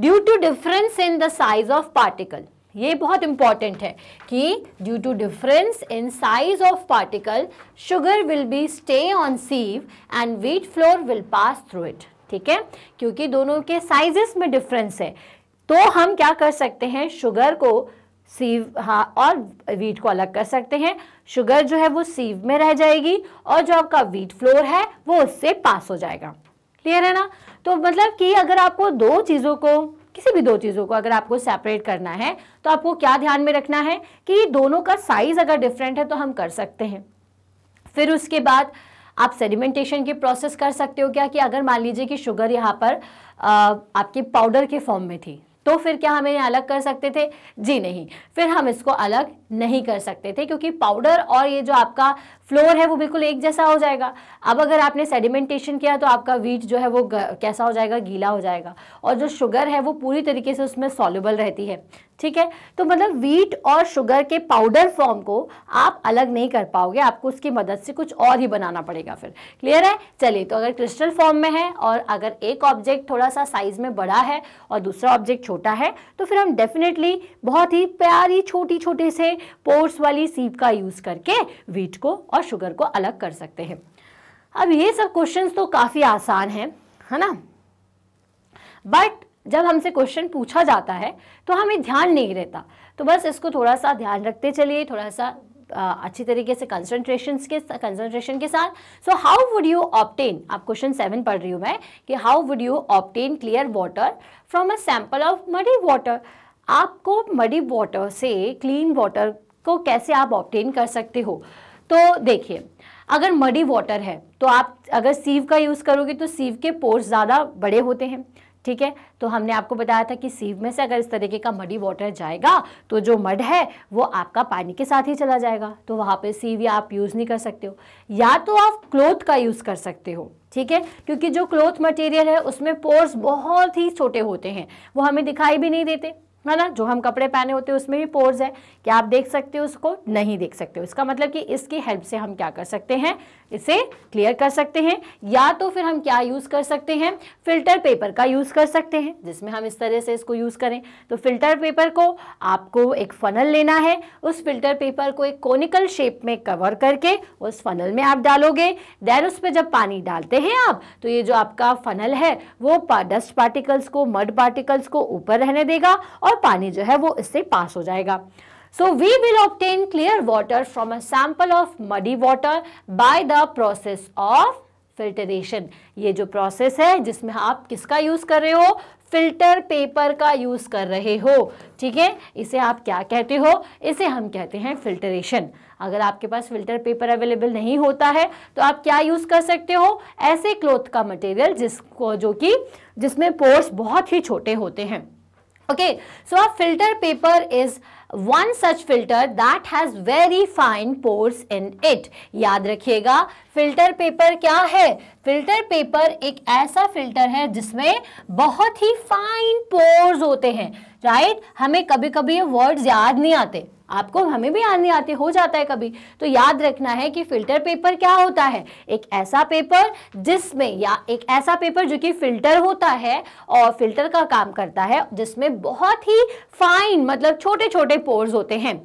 due to difference in the size of particle ये बहुत इंपॉर्टेंट है कि due to difference in size of particle sugar will be stay on sieve and wheat flour will pass through it ठीक है क्योंकि दोनों के साइजेस में डिफरेंस है तो हम क्या कर सकते हैं शुगर को सीव हाँ और वीट को अलग कर सकते हैं शुगर जो है वो सीव में रह जाएगी और जो आपका वीट फ्लोर है वो उससे पास हो जाएगा क्लियर है ना तो मतलब कि अगर आपको दो चीज़ों को किसी भी दो चीज़ों को अगर आपको सेपरेट करना है तो आपको क्या ध्यान में रखना है कि दोनों का साइज अगर डिफरेंट है तो हम कर सकते हैं फिर उसके बाद आप सेडिमेंटेशन की प्रोसेस कर सकते हो क्या कि अगर मान लीजिए कि शुगर यहाँ पर आ, पाउडर के फॉर्म में थी तो फिर क्या हम इन्हें अलग कर सकते थे जी नहीं फिर हम इसको अलग नहीं कर सकते थे क्योंकि पाउडर और ये जो आपका फ्लोर है वो बिल्कुल एक जैसा हो जाएगा अब अगर आपने सेडिमेंटेशन किया तो आपका वीट जो है वो कैसा हो जाएगा गीला हो जाएगा और जो शुगर है वो पूरी तरीके से उसमें सॉल्युबल रहती है ठीक है तो मतलब वीट और शुगर के पाउडर फॉर्म को आप अलग नहीं कर पाओगे आपको उसकी मदद से कुछ और ही बनाना पड़ेगा फिर क्लियर है चलिए तो अगर क्रिस्टल फॉर्म में है और अगर एक ऑब्जेक्ट थोड़ा सा साइज में बड़ा है और दूसरा ऑब्जेक्ट छोटा है तो फिर हम डेफिनेटली बहुत ही प्यारी छोटी छोटे से पोर्स वाली सीप का यूज़ करके वीट को और शुगर को अलग कर सकते हैं अब ये सब क्वेश्चन तो काफ़ी आसान हैं है ना बट जब हमसे क्वेश्चन पूछा जाता है तो हमें ध्यान नहीं रहता तो बस इसको थोड़ा सा ध्यान रखते चलिए थोड़ा सा आ, अच्छी तरीके से कंसंट्रेशन के कंसंट्रेशन के साथ so how would you obtain आप क्वेश्चन सेवन पढ़ रही हूँ मैं कि how would you obtain clear water from a sample of muddy water आपको मडी वाटर से क्लीन वाटर को कैसे आप ऑप्टेन कर सकते हो तो देखिए अगर मडी वाटर है तो आप अगर सीव का यूज़ करोगे तो सीव के पोर्स ज़्यादा बड़े होते हैं ठीक है तो हमने आपको बताया था कि सीव में से अगर इस तरीके का मडी वाटर जाएगा तो जो मड है वो आपका पानी के साथ ही चला जाएगा तो वहाँ पे सीव या आप यूज़ नहीं कर सकते हो या तो आप क्लोथ का यूज़ कर सकते हो ठीक है क्योंकि जो क्लोथ मटेरियल है उसमें पोर्स बहुत ही छोटे होते हैं वो हमें दिखाई भी नहीं देते है ना जो हम कपड़े पहने होते हैं उसमें भी पोर्स है क्या आप देख सकते हो उसको नहीं देख सकते हो इसका मतलब कि इसकी हेल्प से हम क्या कर सकते हैं इसे क्लियर कर सकते हैं या तो फिर हम क्या यूज़ कर सकते हैं फिल्टर पेपर का यूज़ कर सकते हैं जिसमें हम इस तरह से इसको यूज़ करें तो फिल्टर पेपर को आपको एक फ़नल लेना है उस फिल्टर पेपर को एक कोनिकल शेप में कवर करके उस फनल में आप डालोगे देन उस पर जब पानी डालते हैं आप तो ये जो आपका फनल है वो पा, डस्ट पार्टिकल्स को मड पार्टिकल्स को ऊपर रहने देगा और पानी जो है वो इससे पास हो जाएगा So we will obtain clear water from a sample of muddy water by the process of filtration ये जो प्रोसेस है जिसमें आप किसका यूज़ कर रहे हो फिल्टर पेपर का यूज़ कर रहे हो ठीक है इसे आप क्या कहते हो इसे हम कहते हैं फिल्टरेशन अगर आपके पास फिल्टर पेपर अवेलेबल नहीं होता है तो आप क्या यूज़ कर सकते हो ऐसे क्लोथ का मटेरियल जिसको जो कि जिसमें पोर्स बहुत ही छोटे होते हैं ओके सो आप filter paper is one such filter that has very fine pores in it याद रखिएगा फिल्टर पेपर क्या है फिल्टर पेपर एक ऐसा फिल्टर है जिसमें बहुत ही फाइन पोर्स होते हैं राइट right? हमें कभी कभी ये वर्ड्स याद नहीं आते आपको हमें भी आने आते हो जाता है कभी तो याद रखना है कि फिल्टर पेपर क्या होता है एक ऐसा पेपर जिसमें या एक ऐसा पेपर जो कि फिल्टर होता है और फिल्टर का काम करता है जिसमें बहुत ही फाइन मतलब छोटे छोटे पोर्स होते हैं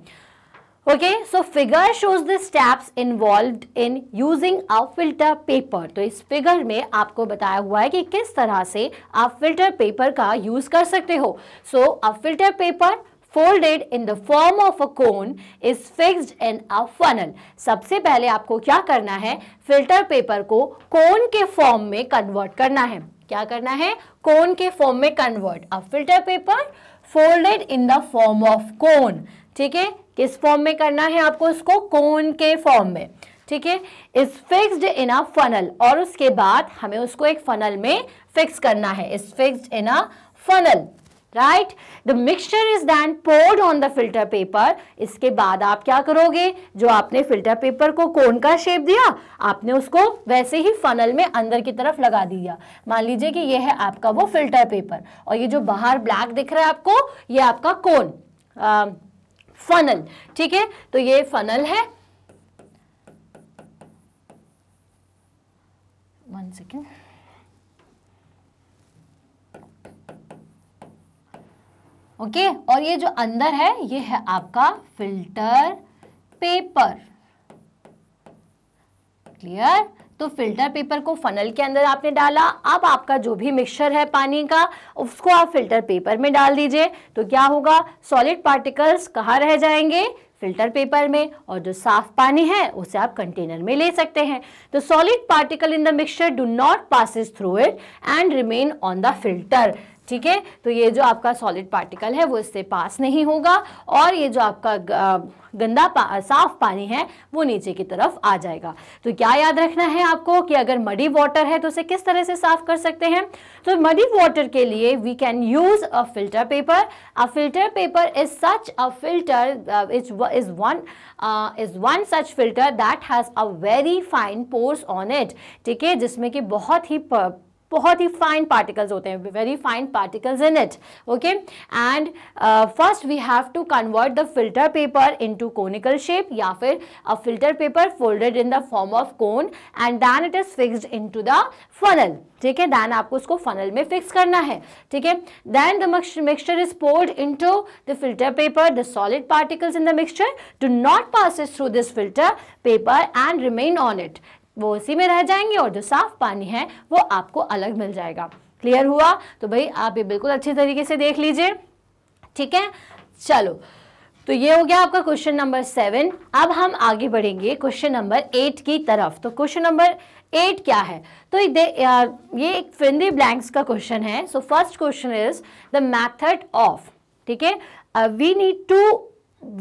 okay so figure shows the steps involve in using a filter paper तो इस फिगर में आपको बताया हुआ है कि किस तरह से आप फिल्टर पेपर का यूज कर सकते हो so a filter paper folded in the form of a cone is fixed in a funnel. सबसे पहले आपको क्या करना है फिल्टर पेपर को कोन के फॉर्म में कन्वर्ट करना है क्या करना है कोन के फॉर्म में convert a filter paper folded in the form of cone ठीक है किस फॉर्म में करना है आपको इसको कोन के फॉर्म में ठीक है is fixed in a funnel और उसके बाद हमें उसको एक फनल में फिक्स करना है is fixed in a funnel right the mixture is then poured on the filter paper इसके बाद आप क्या करोगे जो आपने फिल्टर पेपर को कोन का शेप दिया आपने उसको वैसे ही फनल में अंदर की तरफ लगा दिया मान लीजिए कि ये है आपका वो फिल्टर पेपर और ये जो बाहर ब्लैक दिख रहा है आपको ये आपका कोन आ, फनल ठीक है तो ये फनल है वन सेकेंड ओके और ये जो अंदर है ये है आपका फिल्टर पेपर क्लियर तो फिल्टर पेपर को फनल के अंदर आपने डाला अब आपका जो भी मिक्सचर है पानी का उसको आप फिल्टर पेपर में डाल दीजिए तो क्या होगा सॉलिड पार्टिकल्स कहाँ रह जाएंगे फिल्टर पेपर में और जो साफ पानी है उसे आप कंटेनर में ले सकते हैं तो solid particle in the mixture do not passes through it and remain on the filter ठीक है तो ये जो आपका सॉलिड पार्टिकल है वो इससे पास नहीं होगा और ये जो आपका गंदा पा, साफ पानी है वो नीचे की तरफ आ जाएगा तो क्या याद रखना है आपको कि अगर मडी वाटर है तो उसे किस तरह से साफ कर सकते हैं तो मडी वाटर के लिए we can use a filter paper a filter paper is such a filter is one is one such filter that has a very fine pores on it ठीक है जिसमें कि बहुत ही बहुत ही फाइन पार्टिकल्स होते हैं very fine particles in it okay and first we have to convert the filter paper into conical shape या फिर a filter paper folded in the form of cone and then it is fixed into the funnel ठीक है then आपको उसको funnel में fix करना है ठीक है then the mixture is poured into the filter paper the solid particles in the mixture do not pass through this filter paper and remain on it वो उसी में रह जाएंगे और जो साफ पानी है वो आपको अलग मिल जाएगा क्लियर हुआ तो भाई आप ये बिल्कुल अच्छी तरीके से देख लीजिए ठीक है चलो तो ये हो गया आपका क्वेश्चन नंबर सेवन अब हम आगे बढ़ेंगे क्वेश्चन नंबर एट की तरफ तो क्वेश्चन नंबर एट क्या है तो ये एक फिंदी ब्लैंक्स का क्वेश्चन है so first question is the method of ठीक है we need to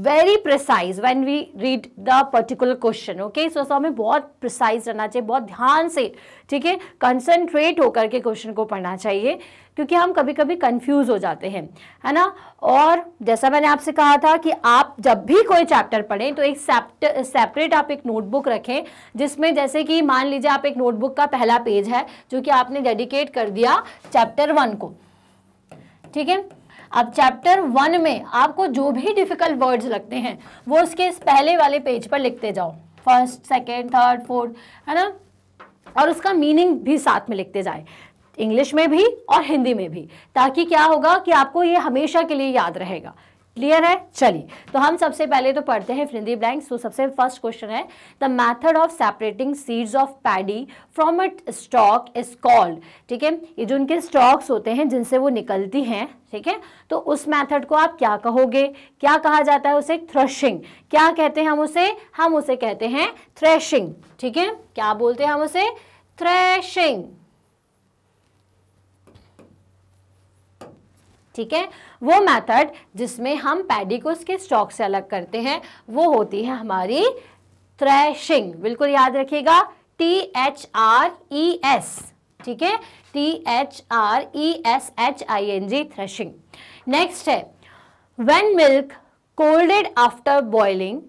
very precise when we read the particular question okay so so हमें बहुत प्रिसाइज रहना चाहिए बहुत ध्यान से ठीक है concentrate होकर के क्वेश्चन को पढ़ना चाहिए क्योंकि हम कभी कभी confuse हो जाते हैं है ना और जैसा मैंने आपसे कहा था कि आप जब भी कोई चैप्टर पढ़ें तो एक सेपरेट आप एक नोटबुक रखें जिसमें जैसे कि मान लीजिए आप एक नोटबुक का पहला पेज है जो कि आपने डेडिकेट कर दिया चैप्टर वन को ठीक है अब चैप्टर वन में आपको जो भी डिफिकल्ट वर्ड्स लगते हैं वो उसके इस पहले वाले पेज पर लिखते जाओ फर्स्ट सेकेंड थर्ड फोर्थ है ना और उसका मीनिंग भी साथ में लिखते जाए इंग्लिश में भी और हिंदी में भी ताकि क्या होगा कि आपको ये हमेशा के लिए याद रहेगा क्लियर है चलिए तो हम सबसे पहले तो पढ़ते हैं फ्रिंदी ब्लैंक तो सबसे फर्स्ट क्वेश्चन है the method of separating seeds of paddy from it stalk is called ठीक है ये जो उनके स्टॉक्स होते हैं जिनसे वो निकलती हैं ठीक है तो उस मैथड को आप क्या कहोगे क्या कहा जाता है उसे थ्रशिंग क्या कहते हैं हम उसे हम उसे कहते हैं थ्रेशिंग ठीक है क्या बोलते हैं हम उसे थ्रेशिंग ठीक है वो मेथड जिसमें हम पैडी को उसके स्टॉक से अलग करते हैं वो होती है हमारी थ्रैशिंग बिल्कुल याद रखिएगा T H R E S ठीक है T H R E S H I N G threshing next है milk cooled after boiling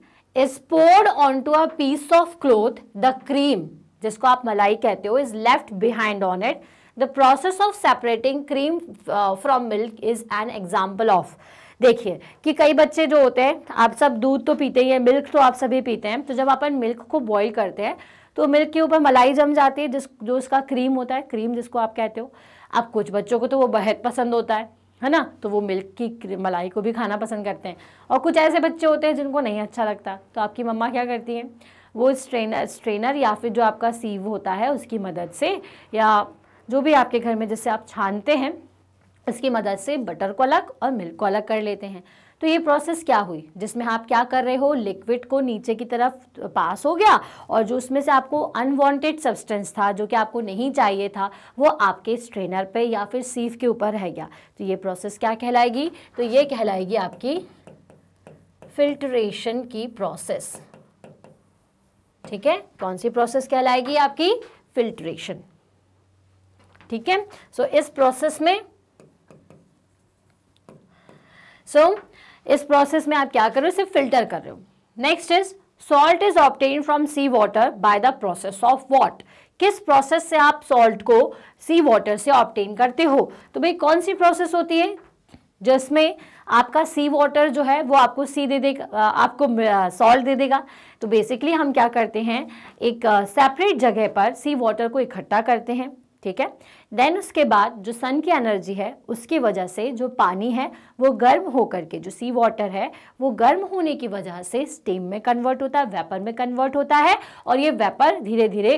is poured on to a piece of cloth the cream जिसको आप मलाई कहते हो is left behind on it the process of separating cream from milk is an example of देखिए कि कई बच्चे जो होते हैं आप सब दूध तो पीते ही हैं मिल्क तो आप सभी पीते हैं तो जब अपन मिल्क को बॉईल करते हैं तो मिल्क के ऊपर मलाई जम जाती है जिस जो उसका क्रीम होता है क्रीम जिसको आप कहते हो अब कुछ बच्चों को तो वो बेहद पसंद होता है है ना तो वो मिल्क की मलाई को भी खाना पसंद करते हैं और कुछ ऐसे बच्चे होते हैं जिनको नहीं अच्छा लगता तो आपकी मम्मा क्या करती हैं वो स्ट्रेनर स्ट्रेनर या फिर जो आपका सीव होता है उसकी मदद से या जो भी आपके घर में जैसे आप छानते हैं इसकी मदद से बटर को अलग और मिल्क को अलग कर लेते हैं तो ये प्रोसेस क्या हुई जिसमें आप क्या कर रहे हो लिक्विड को नीचे की तरफ पास हो गया और जो उसमें से आपको अनवांटेड सब्सटेंस था जो कि आपको नहीं चाहिए था वो आपके स्ट्रेनर पे या फिर सीफ के ऊपर रह गया तो ये प्रोसेस क्या कहलाएगी तो ये कहलाएगी आपकी फिल्ट्रेशन की प्रोसेस ठीक है कौन सी प्रोसेस कहलाएगी आपकी फिल्ट्रेशन ठीक है सो so, इस प्रोसेस में सो so, इस प्रोसेस में आप क्या कर रहे हो सिर्फ फिल्टर कर रहे हो next is salt is obtain from sea water by the process of what किस प्रोसेस से आप सॉल्ट को सी वाटर से ऑप्टेन करते हो तो भाई कौन सी प्रोसेस होती है जिसमें आपका सी वाटर जो है वो आपको सी दे देगा आपको सॉल्ट दे देगा तो बेसिकली हम क्या करते हैं एक सेपरेट जगह पर सी वाटर को इकट्ठा करते हैं ठीक है देन उसके बाद जो सन की एनर्जी है उसकी वजह से जो पानी है वो गर्म होकर के जो सी वाटर है वो गर्म होने की वजह से स्टीम में कन्वर्ट होता है वेपर में कन्वर्ट होता है और ये वेपर धीरे धीरे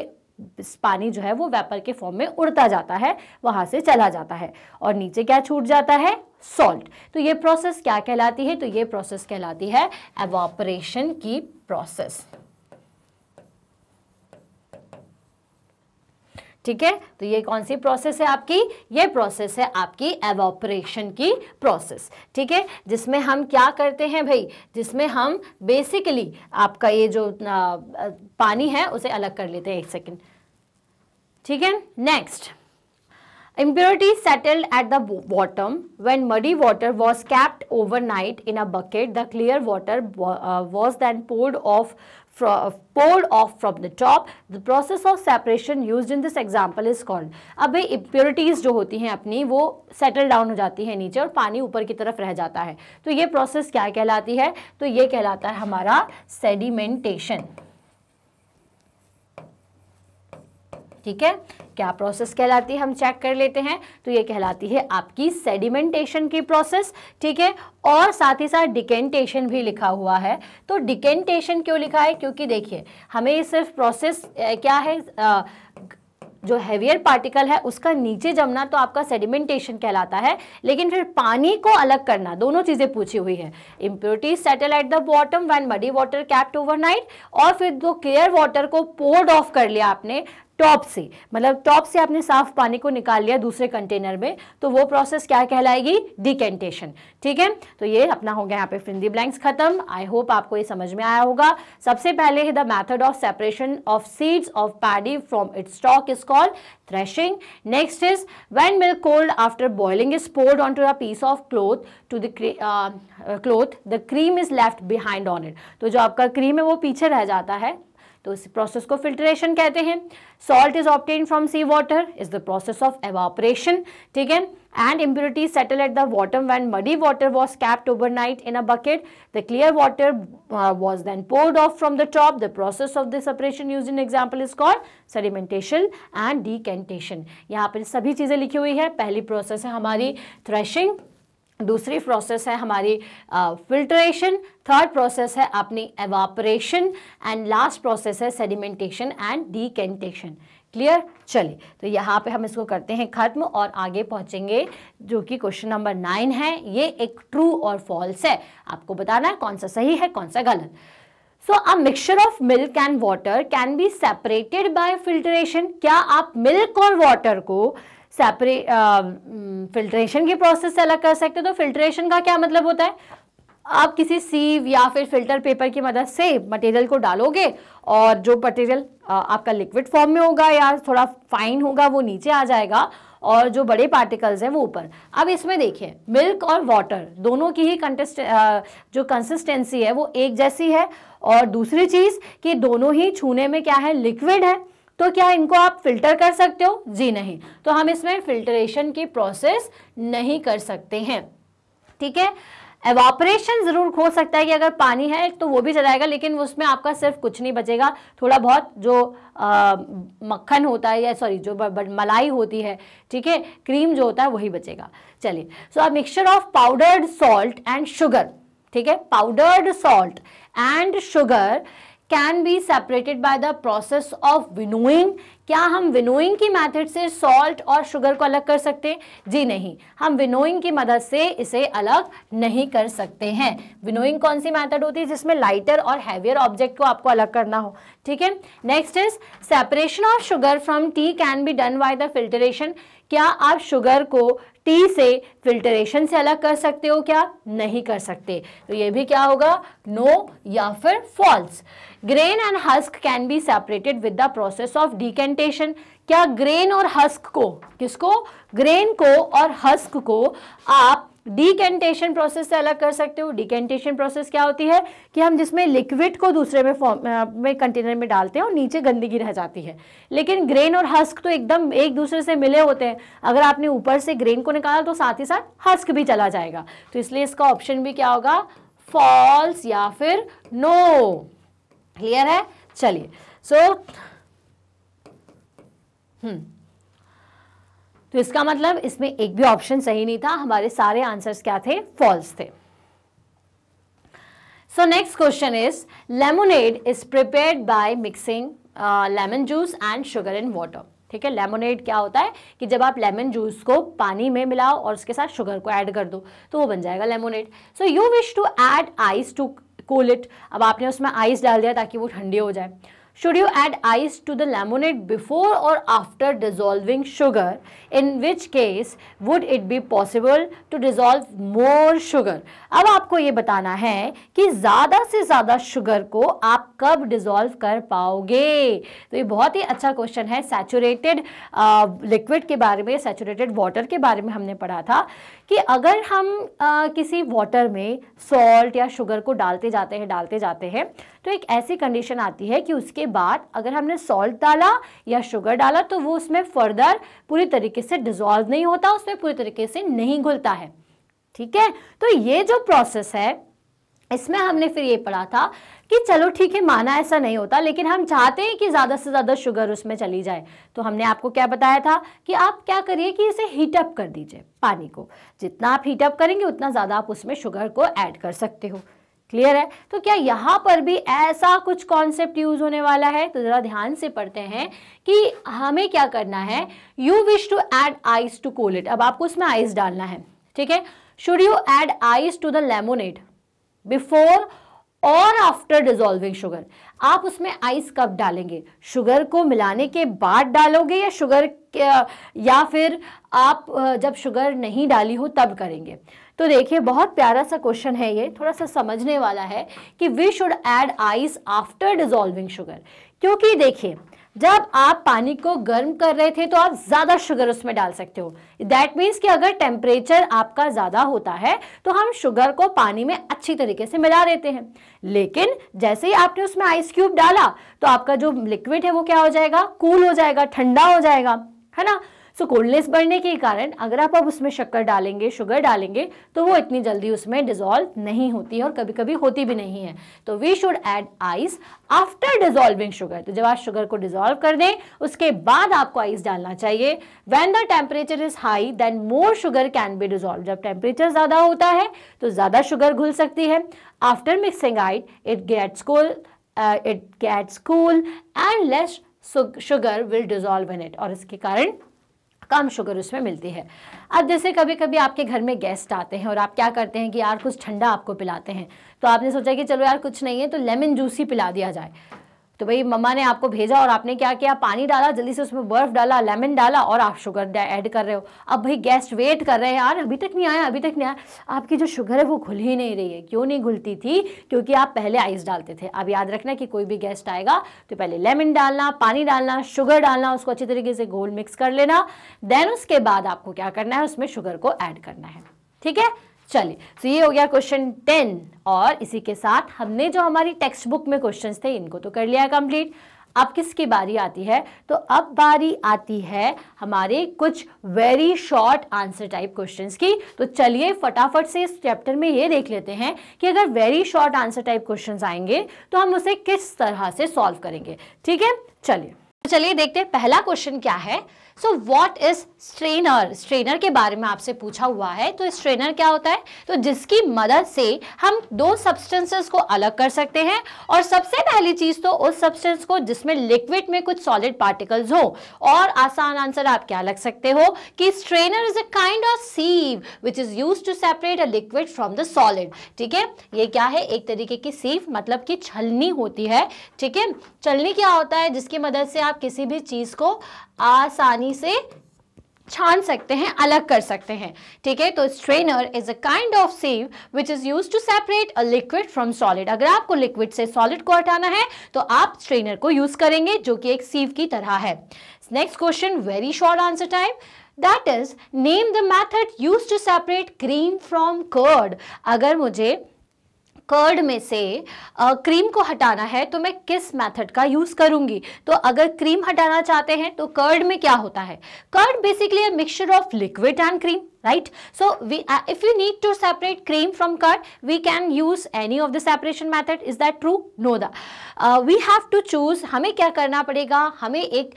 पानी जो है वो वेपर के फॉर्म में उड़ता जाता है वहाँ से चला जाता है और नीचे क्या छूट जाता है सॉल्ट तो ये प्रोसेस क्या कहलाती है तो ये प्रोसेस कहलाती है एवॉपरेशन की प्रोसेस ठीक है तो ये कौन सी प्रोसेस है आपकी ये प्रोसेस है आपकी एवोपरेशन की प्रोसेस ठीक है जिसमें हम क्या करते हैं भाई जिसमें हम बेसिकली आपका ये जो पानी है उसे अलग कर लेते हैं एक सेकेंड ठीक है next impurity settled at the bottom when muddy water was kept over night in a bucket the clear water was then poured off poured off from the top the process of separation used in this example is called अब भाई impurities जो होती हैं अपनी वो settle down हो जाती हैं नीचे और पानी ऊपर की तरफ रह जाता है तो ये process क्या कहलाती है तो ये कहलाता है हमारा sedimentation ठीक है क्या प्रोसेस कहलाती है हम चेक कर लेते हैं तो ये कहलाती है आपकी सेडिमेंटेशन की प्रोसेस ठीक है और साथ ही साथ डिकेंटेशन भी लिखा हुआ है तो डिकेंटेशन क्यों लिखा है क्योंकि देखिए हमें ये सिर्फ प्रोसेस क्या है आ, जो हैवियर पार्टिकल है उसका नीचे जमना तो आपका सेडिमेंटेशन कहलाता है लेकिन फिर पानी को अलग करना दोनों चीज़ें पूछी हुई है impurity settle at the bottom when muddy water kept overnight और फिर जो क्लियर वाटर को पोर्ड ऑफ कर लिया आपने टॉप से मतलब टॉप से आपने साफ पानी को निकाल लिया दूसरे कंटेनर में तो वो प्रोसेस क्या कहलाएगी डिकेंटेशन ठीक है तो ये अपना हो गया यहाँ पे फिंदी ब्लैंक्स खत्म आई होप आपको ये समझ में आया होगा सबसे पहले the method of separation of seeds of paddy from its stalk is called threshing next is when milk cold after boiling is poured on to piece piece of cloth to uh, cloth the cream is left behind on तो जो आपका cream है वो पीछे रह जाता है तो इस प्रोसेस को फिल्ट्रेशन कहते हैं salt is obtain from sea water is the process of evaporation ठीक है and impurity settle at the water when muddy water was kept over night in a bucket the clear water was then poured off from the top the process of this operation use in example is called sedimentation and decantation यहाँ पर सभी चीजें लिखी हुई है पहली process है हमारी थ्रेशिंग दूसरी प्रोसेस है हमारी फिल्ट्रेशन थर्ड प्रोसेस है अपनी एवापरेशन एंड लास्ट प्रोसेस है सेडिमेंटेशन एंड डीकेंटेशन क्लियर चलिए तो यहाँ पे हम इसको करते हैं ख़त्म और आगे पहुँचेंगे जो कि क्वेश्चन नंबर नाइन है ये एक ट्रू और फॉल्स है आपको बताना है कौन सा सही है कौन सा गलत so a mixture of milk and water can be separated by filtration क्या आप मिल्क और वाटर को सेपरेट फिल्ट्रेशन um, mm, की प्रोसेस से अलग कर सकते हो तो फिल्ट्रेशन का क्या मतलब होता है आप किसी सीव या फिर फिल्टर पेपर की मदद से मटेरियल को डालोगे और जो मटेरियल आपका लिक्विड फॉर्म में होगा या थोड़ा फाइन होगा वो नीचे आ जाएगा और जो बड़े पार्टिकल्स हैं वो ऊपर अब इसमें देखिए मिल्क और वाटर दोनों की ही कंटेस्ट जो कंसिस्टेंसी है वो एक जैसी है और दूसरी चीज़ कि दोनों ही छूने में क्या है लिक्विड है तो क्या इनको आप फिल्टर कर सकते हो जी नहीं तो हम इसमें फिल्ट्रेशन की प्रोसेस नहीं कर सकते हैं ठीक है एवापरेशन ज़रूर हो सकता है कि अगर पानी है तो वो भी चलाएगा लेकिन उसमें आपका सिर्फ कुछ नहीं बचेगा थोड़ा बहुत जो आ, मक्खन होता है या सॉरी जो मलाई होती है ठीक है क्रीम जो होता है वही बचेगा चलिए so a mixture of powdered salt and sugar ठीक है powdered salt and sugar can be separated by the process of winnowing क्या हम विनोइंग की मेथड से सॉल्ट और शुगर को अलग कर सकते हैं जी नहीं हम विनोइंग की मदद से इसे अलग नहीं कर सकते हैं विनोइंग कौन सी मेथड होती है जिसमें लाइटर और हैवियर ऑब्जेक्ट को आपको अलग करना हो ठीक है next is separation of sugar from tea can be done by the filtration क्या आप शुगर को टी से फिल्टरेशन से अलग कर सकते हो क्या नहीं कर सकते तो ये भी क्या होगा नो no या फिर false grain and husk can be separated with the process of decantation क्या ग्रेन और हस्क को किसको ग्रेन को और हस्क को आप डिकेंटेशन प्रोसेस से अलग कर सकते हो डिकेंटेशन प्रोसेस क्या होती है कि हम जिसमें लिक्विड को दूसरे में फॉर्म में कंटेनर में डालते हैं और नीचे गंदगी रह जाती है लेकिन ग्रेन और हस्क तो एकदम एक दूसरे से मिले होते हैं अगर आपने ऊपर से ग्रेन को निकाला तो साथ ही साथ हस्क भी चला जाएगा तो इसलिए इसका ऑप्शन भी क्या होगा फॉल्स या फिर नो no. क्लियर है चलिए सो so, हम्म तो इसका मतलब इसमें एक भी ऑप्शन सही नहीं था हमारे सारे आंसर्स क्या थे फॉल्स थे so next question is lemonade is prepared by mixing lemon juice and sugar in water ठीक है लेमोनेड क्या होता है कि जब आप लेमन जूस को पानी में मिलाओ और उसके साथ शुगर को ऐड कर दो तो वो बन जाएगा lemonade so you wish to add ice to cool it अब आपने उसमें आइस डाल दिया ताकि वो ठंडी हो जाए should you add ice to the lemonade before or after dissolving sugar in which case would it be possible to dissolve more sugar ab aapko ye batana hai ki zyada se zyada sugar ko aap kab dissolve kar paoge to ye bahut hi acha question hai saturated uh, liquid ke bare mein saturated water ke bare mein humne padha tha कि अगर हम आ, किसी water में salt या sugar को डालते जाते हैं डालते जाते हैं तो एक ऐसी कंडीशन आती है कि उसके बाद अगर हमने सॉल्ट डाला या शुगर डाला तो वो उसमें फर्दर पूरी तरीके से डिजॉल्व नहीं होता उसमें पूरी तरीके से नहीं घुलता है ठीक है तो ये जो प्रोसेस है इसमें हमने फिर ये पढ़ा था कि चलो ठीक है माना ऐसा नहीं होता लेकिन हम चाहते हैं कि ज़्यादा से ज़्यादा शुगर उसमें चली जाए तो हमने आपको क्या बताया था कि आप क्या करिए कि इसे हीटअप कर दीजिए पानी को जितना आप हीटअप करेंगे उतना ज़्यादा आप उसमें शुगर को ऐड कर सकते हो क्लियर है तो क्या यहाँ पर भी ऐसा कुछ कॉन्सेप्ट यूज होने वाला है तो ज़रा ध्यान से पढ़ते हैं कि हमें क्या करना है you wish to add ice to cool it अब आपको उसमें आइस डालना है ठीक है should you add ice to the lemonade before और आफ्टर डिजोल्विंग शुगर आप उसमें आइस कब डालेंगे शुगर को मिलाने के बाद डालोगे या शुगर या फिर आप जब शुगर नहीं डाली हो तब करेंगे तो देखिए बहुत प्यारा सा क्वेश्चन है ये थोड़ा सा समझने वाला है कि we should add ice after dissolving sugar क्योंकि देखिए जब आप पानी को गर्म कर रहे थे तो आप ज़्यादा शुगर उसमें डाल सकते हो दैट मीन्स कि अगर टेम्परेचर आपका ज़्यादा होता है तो हम शुगर को पानी में अच्छी तरीके से मिला देते हैं लेकिन जैसे ही आपने उसमें आइस क्यूब डाला तो आपका जो लिक्विड है वो क्या हो जाएगा कूल हो जाएगा ठंडा हो जाएगा है ना सो कोल्डनेस बढ़ने के कारण अगर आप अब उसमें शक्कर डालेंगे शुगर डालेंगे तो वो इतनी जल्दी उसमें डिजोल्व नहीं होती है और कभी कभी होती भी नहीं है तो we should add ice after dissolving sugar तो जब आप शुगर को डिजोल्व कर दें उसके बाद आपको आइस डालना चाहिए when the temperature is high then more sugar can be dissolve जब टेम्परेचर ज़्यादा होता है तो ज़्यादा शुगर घुल सकती है after mixing ice it gets cool it gets cool and less sugar will dissolve in it और इसके कारण कम शुगर उसमें मिलती है अब जैसे कभी कभी आपके घर में गेस्ट आते हैं और आप क्या करते हैं कि यार कुछ ठंडा आपको पिलाते हैं तो आपने सोचा कि चलो यार कुछ नहीं है तो लेमन जूस ही पिला दिया जाए तो भाई मम्मा ने आपको भेजा और आपने क्या किया पानी डाला जल्दी से उसमें बर्फ डाला लेमन डाला और आप शुगर ऐड कर रहे हो अब भाई गेस्ट वेट कर रहे हैं यार अभी तक नहीं आया अभी तक नहीं आया आपकी जो शुगर है वो घुल ही नहीं रही है क्यों नहीं घुलती थी क्योंकि आप पहले आइस डालते थे अब याद रखना कि कोई भी गेस्ट आएगा तो पहले लेमन डालना पानी डालना शुगर डालना उसको अच्छी तरीके से घोल मिक्स कर लेना देन उसके बाद आपको क्या करना है उसमें शुगर को ऐड करना है ठीक है चलिए तो ये हो गया क्वेश्चन टेन और इसी के साथ हमने जो हमारी टेक्स्ट बुक में क्वेश्चन थे इनको तो कर लिया कंप्लीट अब किसकी बारी आती है तो अब बारी आती है हमारे कुछ very short answer type questions की तो चलिए फटाफट से इस चैप्टर में ये देख लेते हैं कि अगर very short answer type questions आएंगे तो हम उसे किस तरह से सॉल्व करेंगे ठीक है चलिए तो चलिए देखते हैं पहला क्वेश्चन क्या है so what is strainer strainer के बारे में आपसे पूछा हुआ है तो स्ट्रेनर क्या होता है तो जिसकी मदद से हम दो सब्सटेंसेस को अलग कर सकते हैं और सबसे पहली चीज तो उस सब्सटेंस को जिसमें लिक्विड में कुछ सॉलिड पार्टिकल्स हो और आसान आंसर आप क्या लग सकते हो कि strainer is a kind of sieve which is use to separate a liquid from the solid ठीक है ये क्या है एक तरीके की सीव मतलब कि छलनी होती है ठीक है छलनी क्या होता है जिसकी मदद से आप किसी भी चीज को आसानी से छान सकते हैं अलग कर सकते हैं ठीक है तो strainer is a kind of sieve which is use to separate a liquid from solid अगर आपको लिक्विड से सॉलिड को हटाना है तो आप स्ट्रेनर को यूज करेंगे जो कि एक सीव की तरह है next question very short answer type that is name the method use to separate cream from curd अगर मुझे कर्ड में से क्रीम को हटाना है तो मैं किस मेथड का यूज़ करूंगी तो अगर क्रीम हटाना चाहते हैं तो कर्ड में क्या होता है curd basically mixture of liquid and cream right so we uh, if you need to separate cream from curd we can use any of the separation method is that true no the uh, we have to choose hame kya karna padega hame ek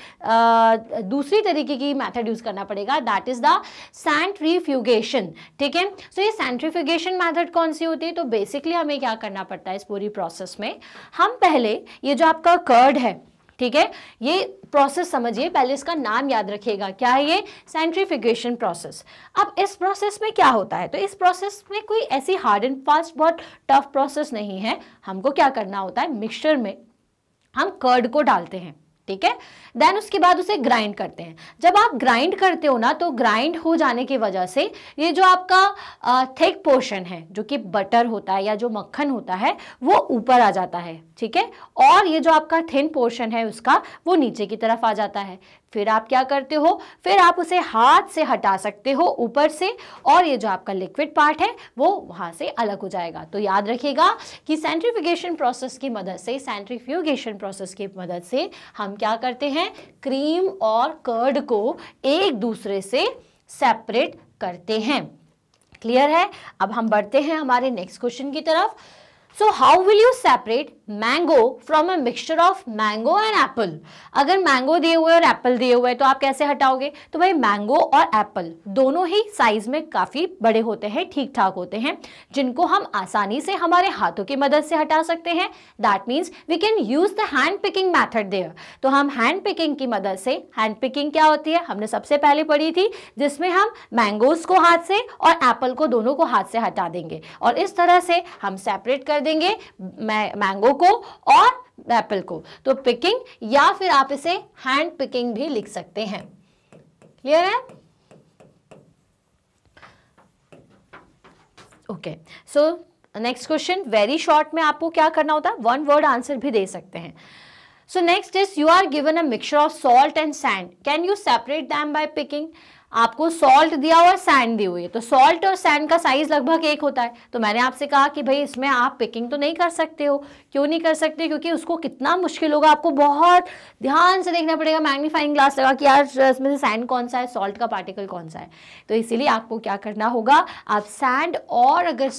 dusri tarike ki method use karna padega that is the centrifugation theek hai so ye centrifugation method kaun si hoti hai to basically hame kya karna padta hai is puri process mein hum pehle ye jo aapka curd hai ठीक है ये process समझिए पहले इसका नाम याद रखिएगा क्या है ये सेंट्रीफिकेशन प्रोसेस अब इस प्रोसेस में क्या होता है तो इस प्रोसेस में कोई ऐसी हार्ड एंड फास्ट बहुत टफ प्रोसेस नहीं है हमको क्या करना होता है मिक्सचर में हम कर्ड को डालते हैं ठीक है देन उसके बाद उसे ग्राइंड करते हैं जब आप ग्राइंड करते हो ना तो ग्राइंड हो जाने की वजह से ये जो आपका थिक पोर्शन है जो कि बटर होता है या जो मक्खन होता है वो ऊपर आ जाता है ठीक है और ये जो आपका थिन पोर्शन है उसका वो नीचे की तरफ आ जाता है फिर आप क्या करते हो फिर आप उसे हाथ से हटा सकते हो ऊपर से और ये जो आपका लिक्विड पार्ट है वो वहाँ से अलग हो जाएगा तो याद रखिएगा कि सेंट्रीफिकेशन प्रोसेस की मदद से सेंट्रीफ्यूगेशन प्रोसेस की मदद से हम क्या करते हैं क्रीम और कर्ड को एक दूसरे से सेपरेट करते हैं क्लियर है अब हम बढ़ते हैं हमारे नेक्स्ट क्वेश्चन की तरफ so how will you separate mango from a mixture of mango and apple अगर मैंगो दिए हुए और एप्पल दिए हुए तो आप कैसे हटाओगे तो भाई मैंगो और एप्पल दोनों ही साइज में काफ़ी बड़े होते हैं ठीक ठाक होते हैं जिनको हम आसानी से हमारे हाथों की मदद से हटा सकते हैं that means we can use the hand picking method there तो हम हैंड पिकिंग की मदद से हैंड पिकिंग क्या होती है हमने सबसे पहले पढ़ी थी जिसमें हम मैंगोज को हाथ से और एप्पल को दोनों को हाथ से हटा देंगे और इस तरह से हम सेपरेट कर देंगे मैंगो को और एप्पल को तो पिकिंग या फिर आप इसे हैंड पिकिंग भी लिख सकते हैं क्लियर है okay so next question very short में आपको क्या करना होता है वन वर्ड आंसर भी दे सकते हैं so next is you are given a mixture of salt and sand can you separate them by picking आपको सॉल्ट दिया और सैंड दी हुई है तो सॉल्ट और सैंड का साइज लगभग एक होता है तो मैंने आपसे कहा कि भाई इसमें आप पिकिंग तो नहीं कर सकते हो क्यों नहीं कर सकते क्योंकि उसको कितना मुश्किल होगा आपको बहुत ध्यान से देखना पड़ेगा मैग्नीफाइंग ग्लास लगा कि यार इसमें से सैंड कौन सा है सॉल्ट का पार्टिकल कौन सा है तो इसीलिए आपको क्या करना होगा आप सैंड और अगर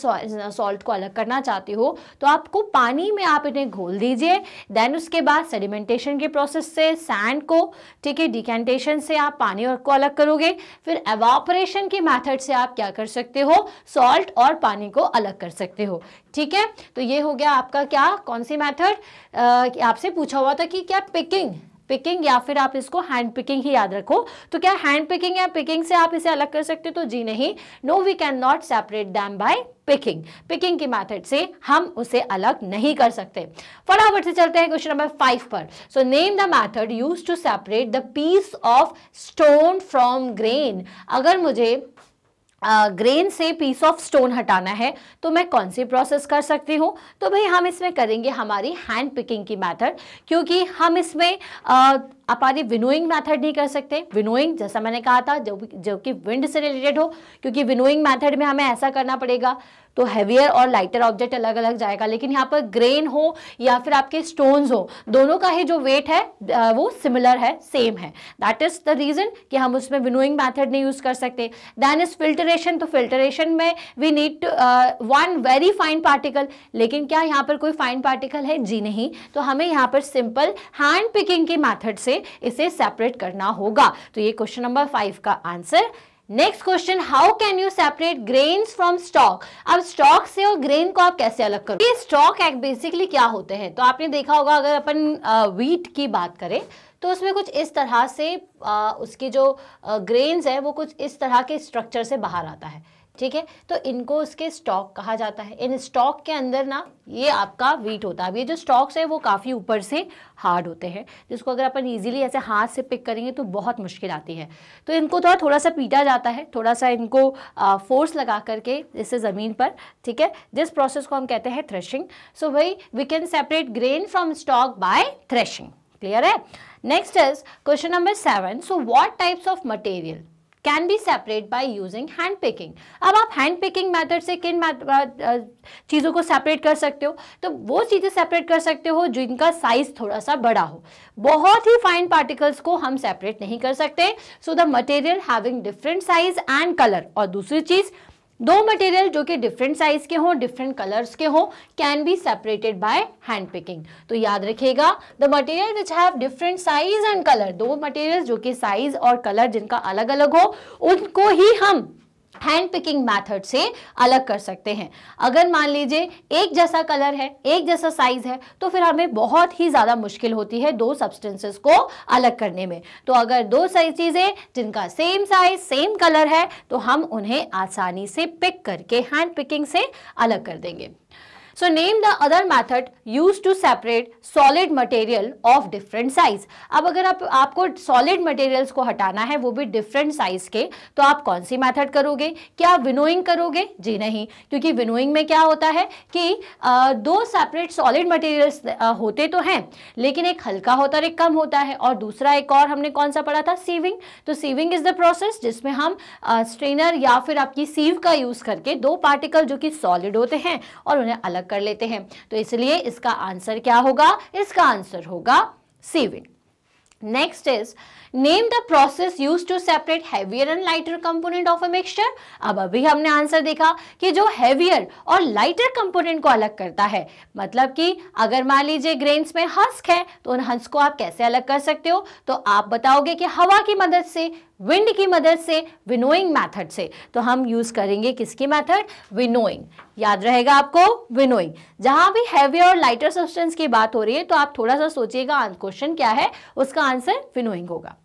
सॉल्ट को अलग करना चाहते हो तो आपको पानी में आप इन्हें घोल दीजिए देन उसके बाद सेडिमेंटेशन के प्रोसेस से सैंड को ठीक है डिकेंटेशन से आप पानी और को अलग करोगे फिर एवॉपरेशन के मैथड से आप क्या कर सकते हो सॉल्ट और पानी को अलग कर सकते हो ठीक है तो ये हो गया आपका क्या कौन सी मैथड आपसे पूछा हुआ था कि क्या पिकिंग पिकिंग या फिर आप इसको हैंड पिकिंग ही याद रखो तो क्या हैंड पिकिंग या पिकिंग से आप इसे अलग कर सकते हो तो जी नहीं no we can not separate them by picking picking की मैथड से हम उसे अलग नहीं कर सकते फटाफट से चलते हैं क्वेश्चन नंबर फाइव पर so name the method use to separate the piece of stone from grain अगर मुझे ग्रेन से पीस ऑफ स्टोन हटाना है तो मैं कौन सी प्रोसेस कर सकती हूँ तो भाई हम इसमें करेंगे हमारी हैंड पिकिंग की मेथड क्योंकि हम इसमें अपारी विनोइंग मेथड नहीं कर सकते विनोइंग जैसा मैंने कहा था जो जो कि विंड से रिलेटेड हो क्योंकि विनोइंग मेथड में हमें ऐसा करना पड़ेगा तो हैवियर और लाइटर ऑब्जेक्ट अलग अलग जाएगा लेकिन यहाँ पर ग्रेन हो या फिर आपके स्टोन्स हो दोनों का ही जो वेट है वो सिमिलर है सेम है दैट इज द रीज़न कि हम उसमें विनोइंग मैथड नहीं यूज़ कर सकते दैन इज फिल्टरेशन तो फिल्टरेशन में we need one very fine particle लेकिन क्या यहाँ पर कोई फाइन पार्टिकल है जी नहीं तो हमें यहाँ पर सिंपल हैंड पिकिंग के मैथड से इसे सेपरेट करना होगा तो ये क्वेश्चन नंबर फाइव का answer next question how can you separate grain from stalk अब स्टॉक से और ग्रेन को आप कैसे अलग करो ये स्टॉक एक बेसिकली क्या होते हैं तो आपने देखा होगा अगर अपन वीट की बात करें तो उसमें कुछ इस तरह से आ, उसकी जो ग्रेन्स है वो कुछ इस तरह के स्ट्रक्चर से बाहर आता है ठीक है तो इनको उसके स्टॉक कहा जाता है इन स्टॉक के अंदर ना ये आपका वीट होता है अब ये जो स्टॉक्स है वो काफ़ी ऊपर से हार्ड होते हैं जिसको अगर अपन इजीली ऐसे हाथ से पिक करेंगे तो बहुत मुश्किल आती है तो इनको थोड़ा थोड़ा सा पीटा जाता है थोड़ा सा इनको आ, फोर्स लगा करके जैसे ज़मीन पर ठीक है जिस प्रोसेस को हम कहते हैं थ्रेशिंग सो भाई we can separate grain from stalk by threshing clear है next is question number seven so what types of material can be separate by using hand picking अब आप हैंड पिकिंग मैथड से किन uh, uh, चीज़ों को separate कर सकते हो तो वो चीज़ें सेपरेट कर सकते हो जिनका साइज थोड़ा सा बड़ा हो बहुत ही फाइन पार्टिकल्स को हम सेपरेट नहीं कर सकते so the material having different size and colour और दूसरी चीज़ दो मटेरियल जो कि डिफरेंट साइज के हों डिफरेंट कलर्स के हों can be separated by hand picking तो याद रखिएगा the material which have different size and colour दो मटेरियल जो कि साइज और कलर जिनका अलग अलग हो उनको ही हम हैंड पिकिंग मैथड से अलग कर सकते हैं अगर मान लीजिए एक जैसा कलर है एक जैसा साइज है तो फिर हमें बहुत ही ज़्यादा मुश्किल होती है दो सब्सटेंसेस को अलग करने में तो अगर दो सही चीज़ें जिनका सेम साइज सेम कलर है तो हम उन्हें आसानी से पिक करके हैंड पिकिंग से अलग कर देंगे so name the other method use to separate solid material of different size अब अगर आप आपको सॉलिड materials को हटाना है वो भी डिफरेंट साइज के तो आप कौन सी मैथड करोगे क्या विनोइंग करोगे जी नहीं क्योंकि विनोइंग में क्या होता है कि आ, दो सेपरेट सॉलिड मटेरियल्स होते तो हैं लेकिन एक हल्का होता और एक कम होता है और दूसरा एक और हमने कौन सा पढ़ा था सीविंग तो सीविंग इज़ द प्रोसेस जिसमें हम स्ट्रेनर या फिर आपकी सीव का यूज़ करके दो पार्टिकल जो कि सॉलिड होते हैं और उन्हें अलग अलग कर लेते हैं तो इसलिए इसका आंसर क्या होगा इसका आंसर होगा sieving next is name the process use to separate heavier and lighter component of a mixture अब अभी हमने आंसर देखा कि जो हैवियर और लाइटर कंपोनेंट को अलग करता है मतलब कि अगर मान लीजिए ग्रेन्स में हस्क है तो उन हंस को आप कैसे अलग कर सकते हो तो आप बताओगे कि हवा की मदद से विंड की मदद से विनोइंग मैथड से तो हम यूज़ करेंगे किसकी मैथड विनोइंग याद रहेगा आपको विनोइंग जहां भी हैवी और लाइटर सब्सटेंस की बात हो रही है तो आप थोड़ा सा सोचिएगा क्वेश्चन क्या है उसका आंसर विनोइंग होगा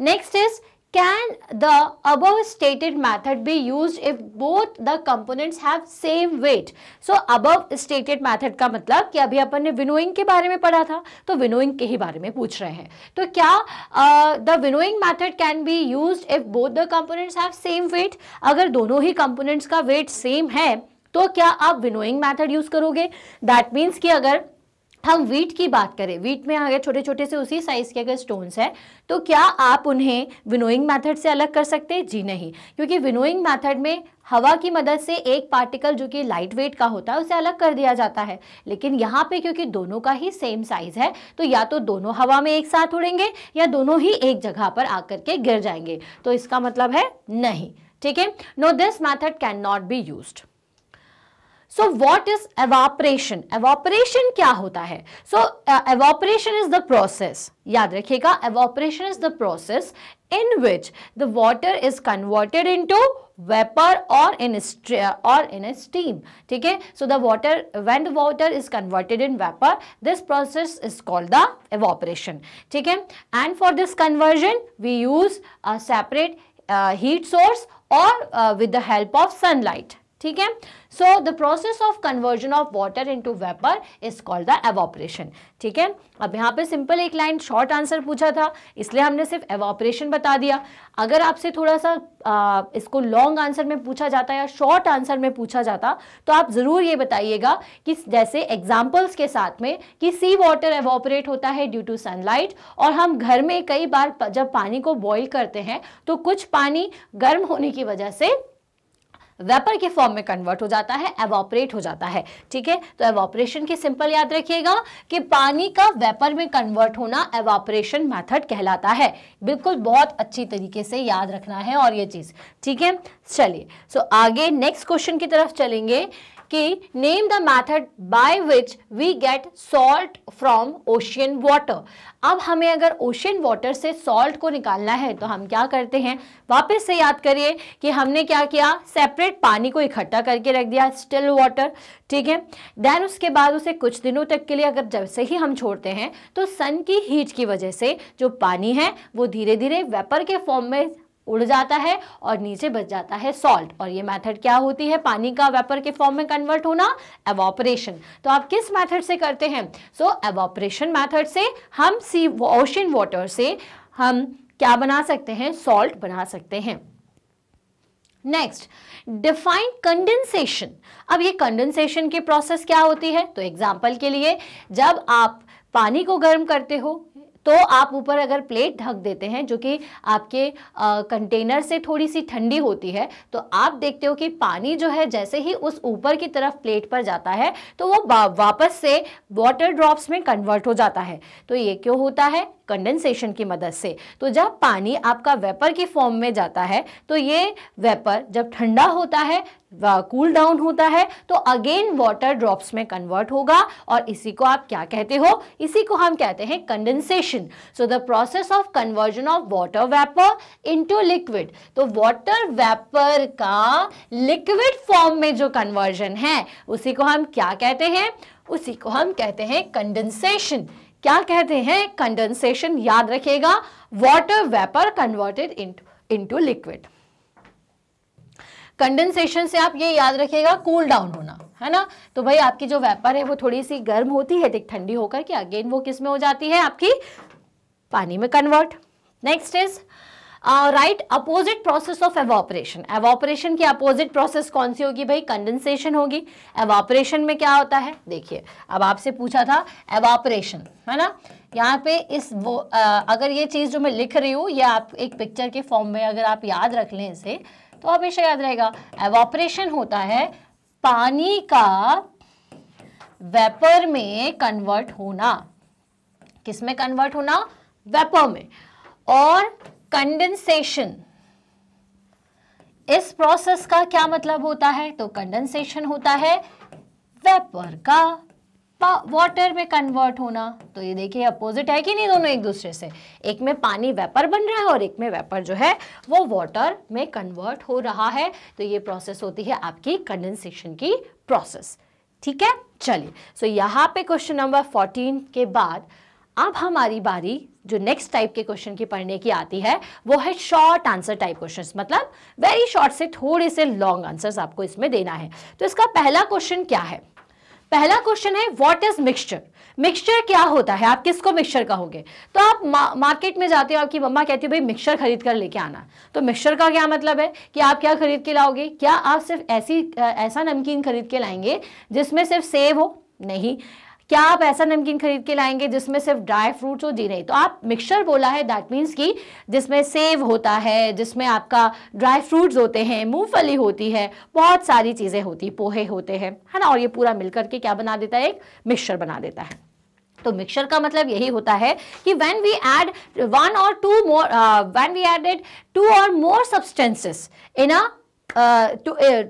next is can the above stated method be use if both the components have same weight so above stated method का मतलब कि अभी अपन ने विनोइंग के बारे में पढ़ा था तो विनोइंग के ही बारे में पूछ रहे हैं तो क्या the winnowing method can be use if both the components have same weight अगर दोनों ही कंपोनेंट्स का वेट सेम है तो क्या आप विनोइंग मैथड यूज करोगे दैट मीन्स कि अगर हम वीट की बात करें वीट में अगर छोटे छोटे से उसी साइज़ के अगर स्टोन्स हैं तो क्या आप उन्हें विनोइंग मैथड से अलग कर सकते हैं जी नहीं क्योंकि विनोइंग मैथड में हवा की मदद से एक पार्टिकल जो कि लाइट वेट का होता है उसे अलग कर दिया जाता है लेकिन यहाँ पे क्योंकि दोनों का ही सेम साइज़ है तो या तो दोनों हवा में एक साथ उड़ेंगे या दोनों ही एक जगह पर आकर के गिर जाएंगे तो इसका मतलब है नहीं ठीक है no this method can not be used So what is evaporation? Evaporation evaporation क्या होता है so evaporation is the process याद रखिएगा evaporation is the process in which the water is converted into vapor or in a uh, or in a steam ठीक है so the water when the water is converted in vapor this process is called the evaporation ठीक है and for this conversion we use a separate uh, heat source or uh, with the help of sunlight ठीक है so the process of conversion of water into vapour is called the evaporation ठीक है अब यहाँ पे simple एक line short answer पूछा था इसलिए हमने सिर्फ एवॉपरेशन बता दिया अगर आपसे थोड़ा सा आ, इसको लॉन्ग आंसर में पूछा जाता या शॉर्ट आंसर में पूछा जाता तो आप ज़रूर ये बताइएगा कि जैसे एग्जाम्पल्स के साथ में कि सी वाटर एवॉपरेट होता है ड्यू टू सनलाइट और हम घर में कई बार जब पानी को बॉइल करते हैं तो कुछ पानी गर्म होने की वजह से वेपर के फॉर्म में कन्वर्ट हो जाता है एवॉपरेट हो जाता है ठीक है तो एवॉपरेशन की सिंपल याद रखिएगा कि पानी का वेपर में कन्वर्ट होना एवॉपरेशन मेथड कहलाता है बिल्कुल बहुत अच्छी तरीके से याद रखना है और ये चीज़ ठीक है चलिए सो आगे नेक्स्ट क्वेश्चन की तरफ चलेंगे कि name the method by which we get salt from ocean water अब हमें अगर ओशियन वाटर से सॉल्ट को निकालना है तो हम क्या करते हैं वापस से याद करिए कि हमने क्या किया सेपरेट पानी को इकट्ठा करके रख दिया स्टिल वाटर ठीक है देन उसके बाद उसे कुछ दिनों तक के लिए अगर जैसे ही हम छोड़ते हैं तो सन की हीट की वजह से जो पानी है वो धीरे धीरे वेपर के फॉर्म में उड़ जाता है और नीचे बच जाता है सॉल्ट और ये मेथड क्या होती है पानी का वेपर के फॉर्म में कन्वर्ट होना एवोपरेशन तो आप किस मेथड से करते हैं सो एवोपरेशन मेथड से हम सी ओशन वाटर से हम क्या बना सकते हैं सॉल्ट बना सकते हैं नेक्स्ट डिफाइन कंडेंसेशन अब ये कंडेंसेशन की प्रोसेस क्या होती है तो एग्जाम्पल के लिए जब आप पानी को गर्म करते हो तो आप ऊपर अगर प्लेट ढक देते हैं जो कि आपके कंटेनर से थोड़ी सी ठंडी होती है तो आप देखते हो कि पानी जो है जैसे ही उस ऊपर की तरफ प्लेट पर जाता है तो वो वापस से वाटर ड्रॉप्स में कन्वर्ट हो जाता है तो ये क्यों होता है कंडेंसेशन की मदद से तो जब पानी आपका वेपर के फॉर्म में जाता है तो ये वेपर जब ठंडा होता है कूल डाउन होता है तो अगेन वाटर ड्रॉप्स में कन्वर्ट होगा और इसी को आप क्या कहते हो इसी को हम कहते हैं condensation so the process of conversion of water vapour into liquid तो वाटर वेपर का लिक्विड फॉर्म में जो कन्वर्जन है उसी को हम क्या कहते हैं उसी को हम कहते हैं कंडेंसेशन क्या कहते हैं कंडेंसेशन याद रखिएगा water vapour converted into liquid condensation से आप ये याद रखिएगा कूल डाउन होना है ना तो भाई आपकी जो वेपर है वो थोड़ी सी गर्म होती है ठंडी होकर के अगेन वो किस में हो जाती है आपकी पानी में convert next is write opposite process of evaporation evaporation की अपोजिट प्रोसेस कौन सी होगी भाई कंडेंसेशन होगी एवोपरेशन में क्या होता है देखिए अब आपसे पूछा था एवोपरेशन है ना यहाँ पे इस वो आ, अगर ये चीज़ जो मैं लिख रही हूँ या आप एक पिक्चर के फॉर्म में अगर आप याद रख लें इसे तो हमेशा याद रहेगा एवोपरेशन होता है पानी का वेपर में कन्वर्ट होना किस में कन्वर्ट होना वेपर में और कंडेंसेशन इस प्रोसेस का क्या मतलब होता है तो कंडेंसेशन होता है वेपर का वाटर में कन्वर्ट होना तो ये देखिए अपोजिट है कि नहीं दोनों एक दूसरे से एक में पानी वेपर बन रहा है और एक में वेपर जो है वो वाटर में कन्वर्ट हो रहा है तो ये प्रोसेस होती है आपकी कंडेंसेशन की प्रोसेस ठीक है चलिए सो यहाँ पे क्वेश्चन नंबर फोर्टीन के बाद अब हमारी बारी जो नेक्स्ट टाइप के क्वेश्चन की पढ़ने की आती है वो है शॉर्ट आंसर टाइप क्वेश्चंस मतलब वेरी शॉर्ट से थोड़े से लॉन्ग आंसर्स आपको इसमें देना है तो इसका पहला क्वेश्चन क्या है पहला क्वेश्चन है व्हाट इज मिक्सचर मिक्सचर क्या होता है आप किसको मिक्सचर कहोगे तो आप मा, मार्केट में जाते हो आपकी मम्मा कहती है भाई मिक्सचर खरीद कर लेके आना तो मिक्सचर का क्या मतलब है कि आप क्या खरीद के लाओगे क्या आप सिर्फ ऐसी ऐसा नमकीन खरीद के लाएंगे जिसमें सिर्फ सेव हो नहीं क्या आप ऐसा नमकीन खरीद के लाएंगे जिसमें सिर्फ ड्राई फ्रूट्स हो जी नहीं तो आप मिक्सचर बोला है दैट मीन्स कि जिसमें सेव होता है जिसमें आपका ड्राई फ्रूट्स होते हैं मूंगफली होती है बहुत सारी चीज़ें होती पोहे होते हैं है ना और ये पूरा मिल करके क्या बना देता है एक मिक्सचर बना देता है तो मिक्सचर का मतलब यही होता है कि व्हेन वी ऐड वन और two more when we added two और more substances in a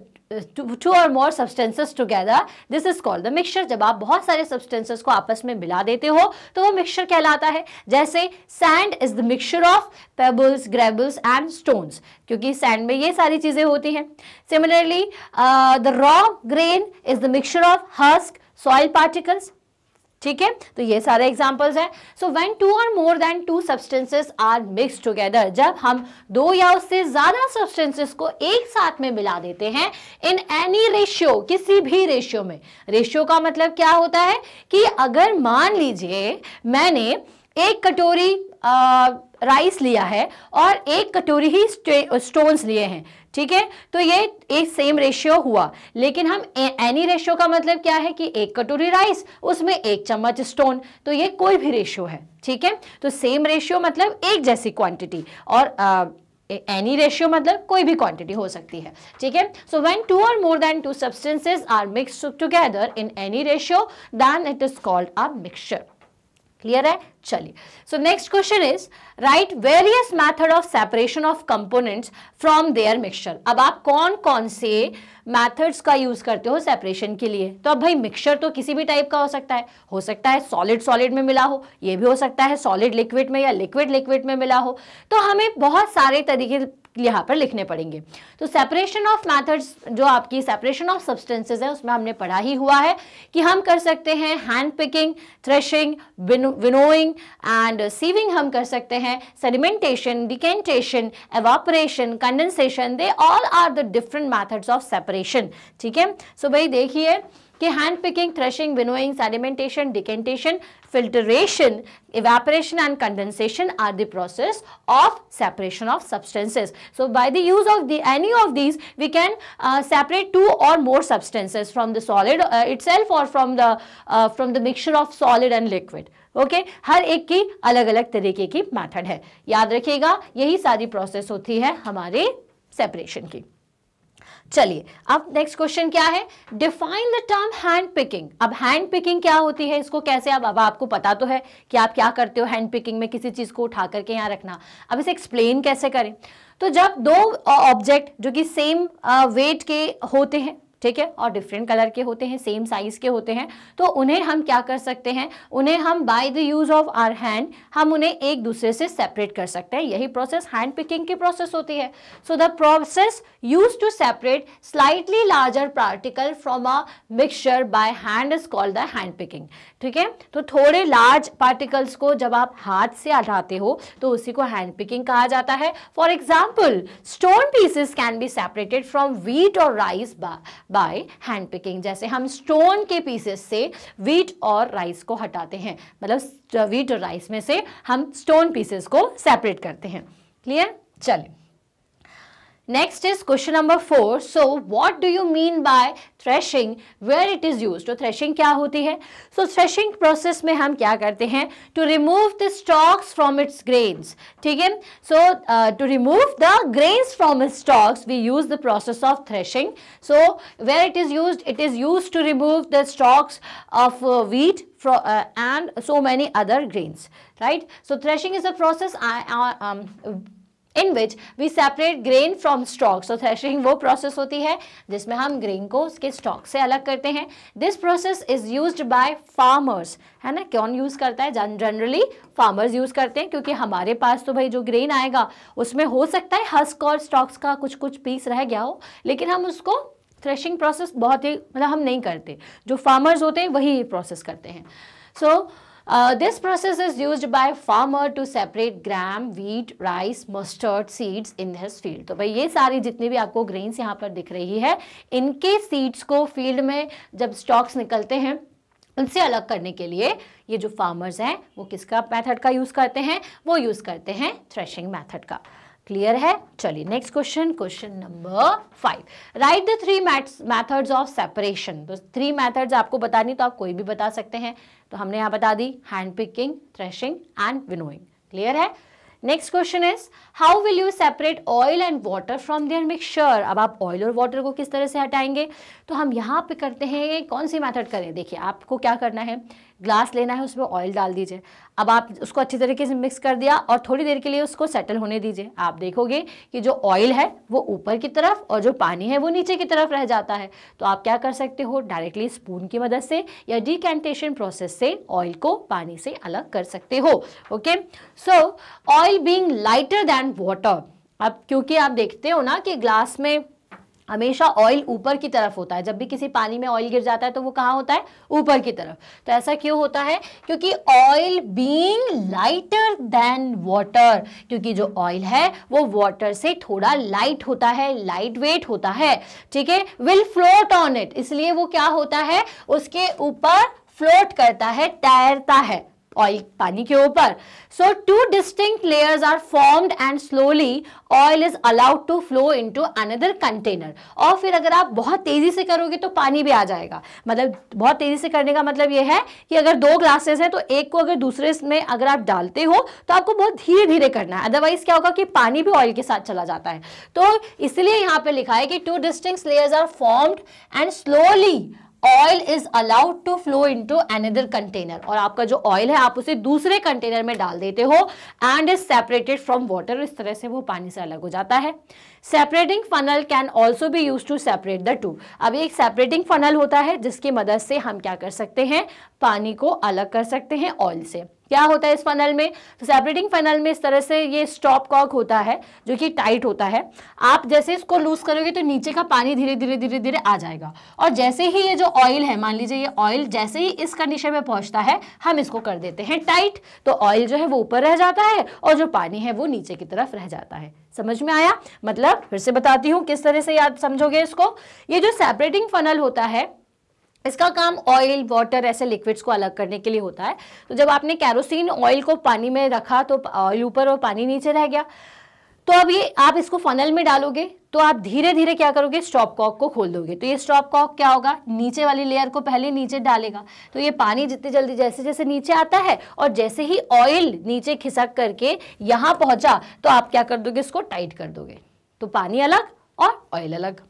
two और more substances together this is called the mixture जब आप बहुत सारे सब्सटेंसेस को आपस में मिला देते हो तो वो मिक्सचर कहलाता है जैसे sand is the mixture of pebbles gravels and stones क्योंकि सैंड में ये सारी चीज़ें होती हैं similarly the raw grain is the mixture of husk soil particles ठीक है तो ये सारे एग्जाम्पल्स हैं सो व्हेन टू और more than two substances are mix together जब हम दो या उससे ज़्यादा सब्सटेंसेस को एक साथ में मिला देते हैं इन एनी रेशियो किसी भी रेशियो में रेशियो का मतलब क्या होता है कि अगर मान लीजिए मैंने एक कटोरी आ, राइस लिया है और एक कटोरी ही स्टोन्स लिए हैं ठीक है तो ये एक सेम रेशियो हुआ लेकिन हम एनी रेशियो का मतलब क्या है कि एक कटोरी राइस उसमें एक चम्मच स्टोन तो ये कोई भी रेशियो है ठीक है तो सेम रेशियो मतलब एक जैसी क्वांटिटी और आ, एनी रेशियो मतलब कोई भी क्वांटिटी हो सकती है ठीक है सो व्हेन टू और more than two substances are mix together in any ratio then it is called a mixture clear है चलिए so next question is write various method of separation of components from their mixture अब आप कौन कौन से methods का use करते हो सेपरेशन के लिए तो अब भाई मिक्सचर तो किसी भी टाइप का हो सकता है हो सकता है सॉलिड सॉलिड में मिला हो ये भी हो सकता है सॉलिड लिक्विड में या लिक्विड लिक्विड में मिला हो तो हमें बहुत सारे तरीके यहाँ पर लिखने पड़ेंगे तो सेपरेशन ऑफ मैथड्स जो आपकी सेपरेशन ऑफ सब्सटेंसेज है उसमें हमने पढ़ा ही हुआ है कि हम कर सकते हैं hand picking threshing winnowing and sieving हम कर सकते हैं sedimentation decantation evaporation condensation they all are the different methods of separation ठीक है सो भाई देखिए कि hand picking threshing winnowing sedimentation decantation filtration evaporation and condensation are the process of separation of substances so by the use of the any of these we can separate two और more substances from the solid it और from the from the mixture of solid and liquid okay हर एक की अलग अलग तरीके की method है याद रखिएगा यही सारी प्रोसेस होती है हमारे सेपरेशन की चलिए अब नेक्स्ट क्वेश्चन क्या है define the term hand picking अब हैंड पिकिंग क्या होती है इसको कैसे अब अब आपको पता तो है कि आप क्या करते हो हैंड पिकिंग में किसी चीज़ को उठा करके यहाँ रखना अब इसे एक्सप्लेन कैसे करें तो जब दो ऑब्जेक्ट जो कि सेम वेट uh, के होते हैं ठीक है और डिफरेंट कलर के होते हैं सेम साइज़ के होते हैं तो उन्हें हम क्या कर सकते हैं उन्हें हम by the use of our hand हम उन्हें एक दूसरे से सेपरेट कर सकते हैं यही प्रोसेस हैंड पिकिंग की प्रोसेस होती है so the process use to separate slightly larger particle from a mixture by hand is called the hand picking ठीक है तो थोड़े लार्ज पार्टिकल्स को जब आप हाथ से हटाते हो तो उसी को हैंड पिकिंग कहा जाता है for example stone pieces can be separated from wheat और राइस बाय हैंड पिकिंग जैसे हम स्टोन के पीसेस से वीट और राइस को हटाते हैं मतलब वीट और राइस में से हम स्टोन पीसेस को सेपरेट करते हैं क्लियर चलिए Next is question number 4. So, what do you mean by threshing? Where it is used? So, threshing kya hoti hai? So, threshing process mein hum kya karte hai? To remove the stalks from its grains. Hai? So, uh, to remove the grains from stalks, we use the process of threshing. So, where it is used? It is used to remove the stalks of uh, wheat uh, and so many other grains. Right? So, threshing is a process. Um, in which we separate grain from stalk so threshing वो process होती है जिसमें हम grain को उसके stock से अलग करते हैं this process is use by farmers है ना कौन यूज़ करता है जनरली फार्मर्स यूज़ करते हैं क्योंकि हमारे पास तो भाई जो ग्रेन आएगा उसमें हो सकता है हस्क और स्टॉक्स का कुछ कुछ पीस रह गया हो लेकिन हम उसको थ्रेशिंग प्रोसेस बहुत ही मतलब हम नहीं करते जो फार्मर्स होते हैं वही प्रोसेस करते हैं सो so, Uh, this process is used by farmer to separate gram, wheat, rice, mustard seeds in his field. तो भाई ये सारी जितनी भी आपको grains यहाँ पर दिख रही है इनके seeds को field में जब stalks निकलते हैं उनसे अलग करने के लिए ये जो फार्मर्स हैं वो किसका मेथड का यूज़ करते हैं वो यूज़ करते हैं थ्रेशिंग मेथड का क्लियर है चलिए next question question number five write the three methods of separation तो थ्री मैथड्स आपको बतानी तो आप कोई भी बता सकते हैं तो हमने यहाँ बता दी hand picking threshing and winnowing clear है next question is how will you separate oil and water from their mixture अब आप ऑयल और वाटर को किस तरह से हटाएंगे तो हम यहाँ पे करते हैं कौन सी मैथड करें देखिए आपको क्या करना है ग्लास लेना है उसमें ऑयल डाल दीजिए अब आप उसको अच्छी तरीके से मिक्स कर दिया और थोड़ी देर के लिए उसको सेटल होने दीजिए आप देखोगे कि जो ऑयल है वो ऊपर की तरफ और जो पानी है वो नीचे की तरफ रह जाता है तो आप क्या कर सकते हो डायरेक्टली स्पून की मदद से या डिकेंटेशन प्रोसेस से ऑयल को पानी से अलग कर सकते हो okay so oil being lighter than water अब क्योंकि आप देखते हो ना कि ग्लास में हमेशा ऑयल ऊपर की तरफ होता है जब भी किसी पानी में ऑयल गिर जाता है तो वो कहाँ होता है ऊपर की तरफ तो ऐसा क्यों होता है क्योंकि oil being lighter than water क्योंकि जो ऑयल है वो वाटर से थोड़ा लाइट होता है लाइट वेट होता है ठीक है विल फ्लोट ऑन इट इसलिए वो क्या होता है उसके ऊपर फ्लोट करता है तैरता है ऑयल पानी के ऊपर so two distinct layers are formed and slowly oil is allowed to flow into another container और फिर अगर आप बहुत तेजी से करोगे तो पानी भी आ जाएगा मतलब बहुत तेजी से करने का मतलब यह है कि अगर दो ग्लासेस हैं तो एक को अगर दूसरे में अगर आप डालते हो तो आपको बहुत धीरे धीरे करना है अदरवाइज क्या होगा कि पानी भी ऑयल के साथ चला जाता है तो इसलिए यहाँ पर लिखा है कि two distinct layers are formed and slowly oil is allowed to flow into another container और आपका जो ऑयल है आप उसे दूसरे कंटेनर में डाल देते हो and is separated from water इस तरह से वो पानी से अलग हो जाता है सेपरेटिंग फनल कैन ऑल्सो भी use to separate the two अब एक सेपरेटिंग फनल होता है जिसकी मदद से हम क्या कर सकते हैं पानी को अलग कर सकते हैं ऑयल से क्या होता है इस फनल में तो सेपरेटिंग फनल में इस तरह से ये स्टॉप कॉक होता है जो कि टाइट होता है आप जैसे इसको लूज करोगे तो नीचे का पानी धीरे धीरे धीरे धीरे आ जाएगा और जैसे ही ये जो ऑयल है मान लीजिए ये ऑयल जैसे ही इस कंडीशन में पहुंचता है हम इसको कर देते हैं टाइट तो ऑयल जो है वो ऊपर रह जाता है और जो पानी है वो नीचे की तरफ रह जाता है समझ में आया मतलब फिर से बताती हूँ किस तरह से याद समझोगे इसको ये जो सेपरेटिंग फनल होता है इसका काम ऑयल वाटर ऐसे लिक्विड्स को अलग करने के लिए होता है तो जब आपने कैरोसिन ऑयल को पानी में रखा तो ऑयल ऊपर और पानी नीचे रह गया तो अब ये आप इसको फनल में डालोगे तो आप धीरे धीरे क्या करोगे स्टॉप कॉक को खोल दोगे तो ये स्टॉप कॉक क्या होगा नीचे वाली लेयर को पहले नीचे डालेगा तो ये पानी जितनी जल्दी जैसे जैसे नीचे आता है और जैसे ही ऑयल नीचे खिसक करके यहाँ पहुँचा तो आप क्या कर दोगे इसको टाइट कर दोगे तो पानी अलग और ऑयल अलग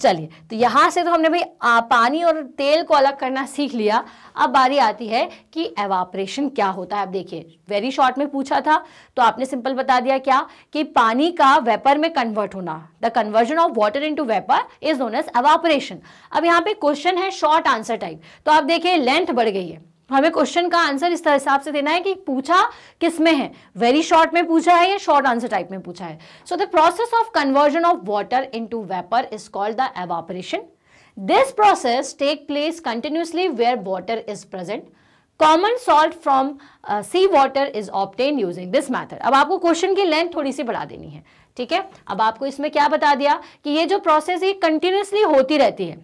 चलिए तो यहाँ से तो हमने भाई पानी और तेल को अलग करना सीख लिया अब बारी आती है कि एवापरेशन क्या होता है आप देखिए वेरी शॉर्ट में पूछा था तो आपने सिंपल बता दिया क्या कि पानी का वेपर में कन्वर्ट होना the conversion of water into vapour is known as evaporation अब यहाँ पे क्वेश्चन है शॉर्ट आंसर टाइप तो आप देखिए लेंथ बढ़ गई है हमें क्वेश्चन का आंसर इस हिसाब से देना है कि पूछा किस में है वेरी शॉर्ट में पूछा है या शॉर्ट आंसर टाइप में पूछा है so the process of conversion of water into vapour is called the evaporation this process take place continuously where water is present common salt from sea water is obtain using this method अब आपको question की length थोड़ी सी बढ़ा देनी है ठीक है अब आपको इसमें क्या बता दिया कि ये जो प्रोसेस ये कंटिन्यूसली होती रहती है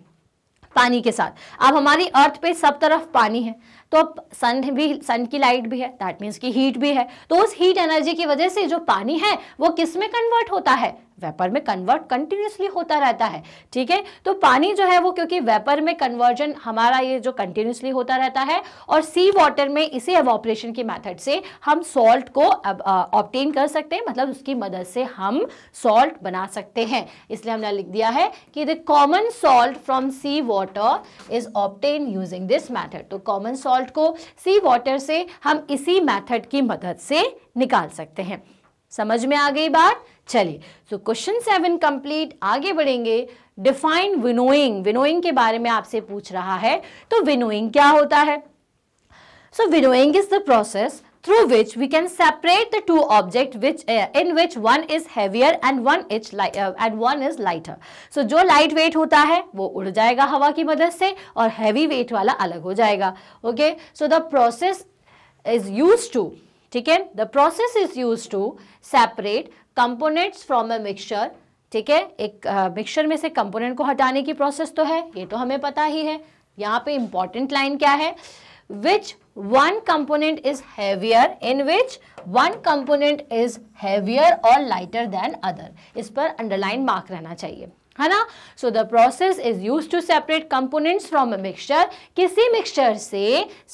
पानी के साथ अब हमारी अर्थ पे सब तरफ पानी है तो अब सन भी सन की लाइट भी है दैट मीन्स की हीट भी है तो उस हीट एनर्जी की वजह से जो पानी है वो किस में कन्वर्ट होता है वेपर में कन्वर्ट कंटिन्यूसली होता रहता है ठीक है तो पानी जो है वो क्योंकि वेपर में कन्वर्जन हमारा ये जो कंटिन्यूसली होता रहता है और सी वाटर में इसी एवोपरेशन की मेथड से हम सॉल्ट को ऑप्टेन कर सकते हैं मतलब उसकी मदद से हम सॉल्ट बना सकते हैं इसलिए हमने लिख दिया है कि the common salt from sea water is obtain using this method तो कॉमन सॉल्ट को सी वाटर से हम इसी मैथड की मदद से निकाल सकते हैं समझ में आ गई बात चलिए सो क्वेश्चन सेवन कंप्लीट आगे बढ़ेंगे डिफाइन विनोइंग विनोइंग के बारे में आपसे पूछ रहा है तो विनोइंग क्या होता है so winnowing is the process through which we can separate the two object which in which one is heavier and one is and one is lighter so जो लाइट वेट होता है वो उड़ जाएगा हवा की मदद से और हैवी वेट वाला अलग हो जाएगा okay so the process is use to ठीक है the process is use to separate components from a mixture ठीक है एक मिक्सचर में से कंपोनेंट को हटाने की प्रोसेस तो है ये तो हमें पता ही है यहाँ पे इंपॉर्टेंट लाइन क्या है which one component is heavier in which one component is heavier और लाइटर देन अदर इस पर अंडरलाइन मार्क रहना चाहिए है ना so the process is use to separate components from a mixture किसी मिक्सचर से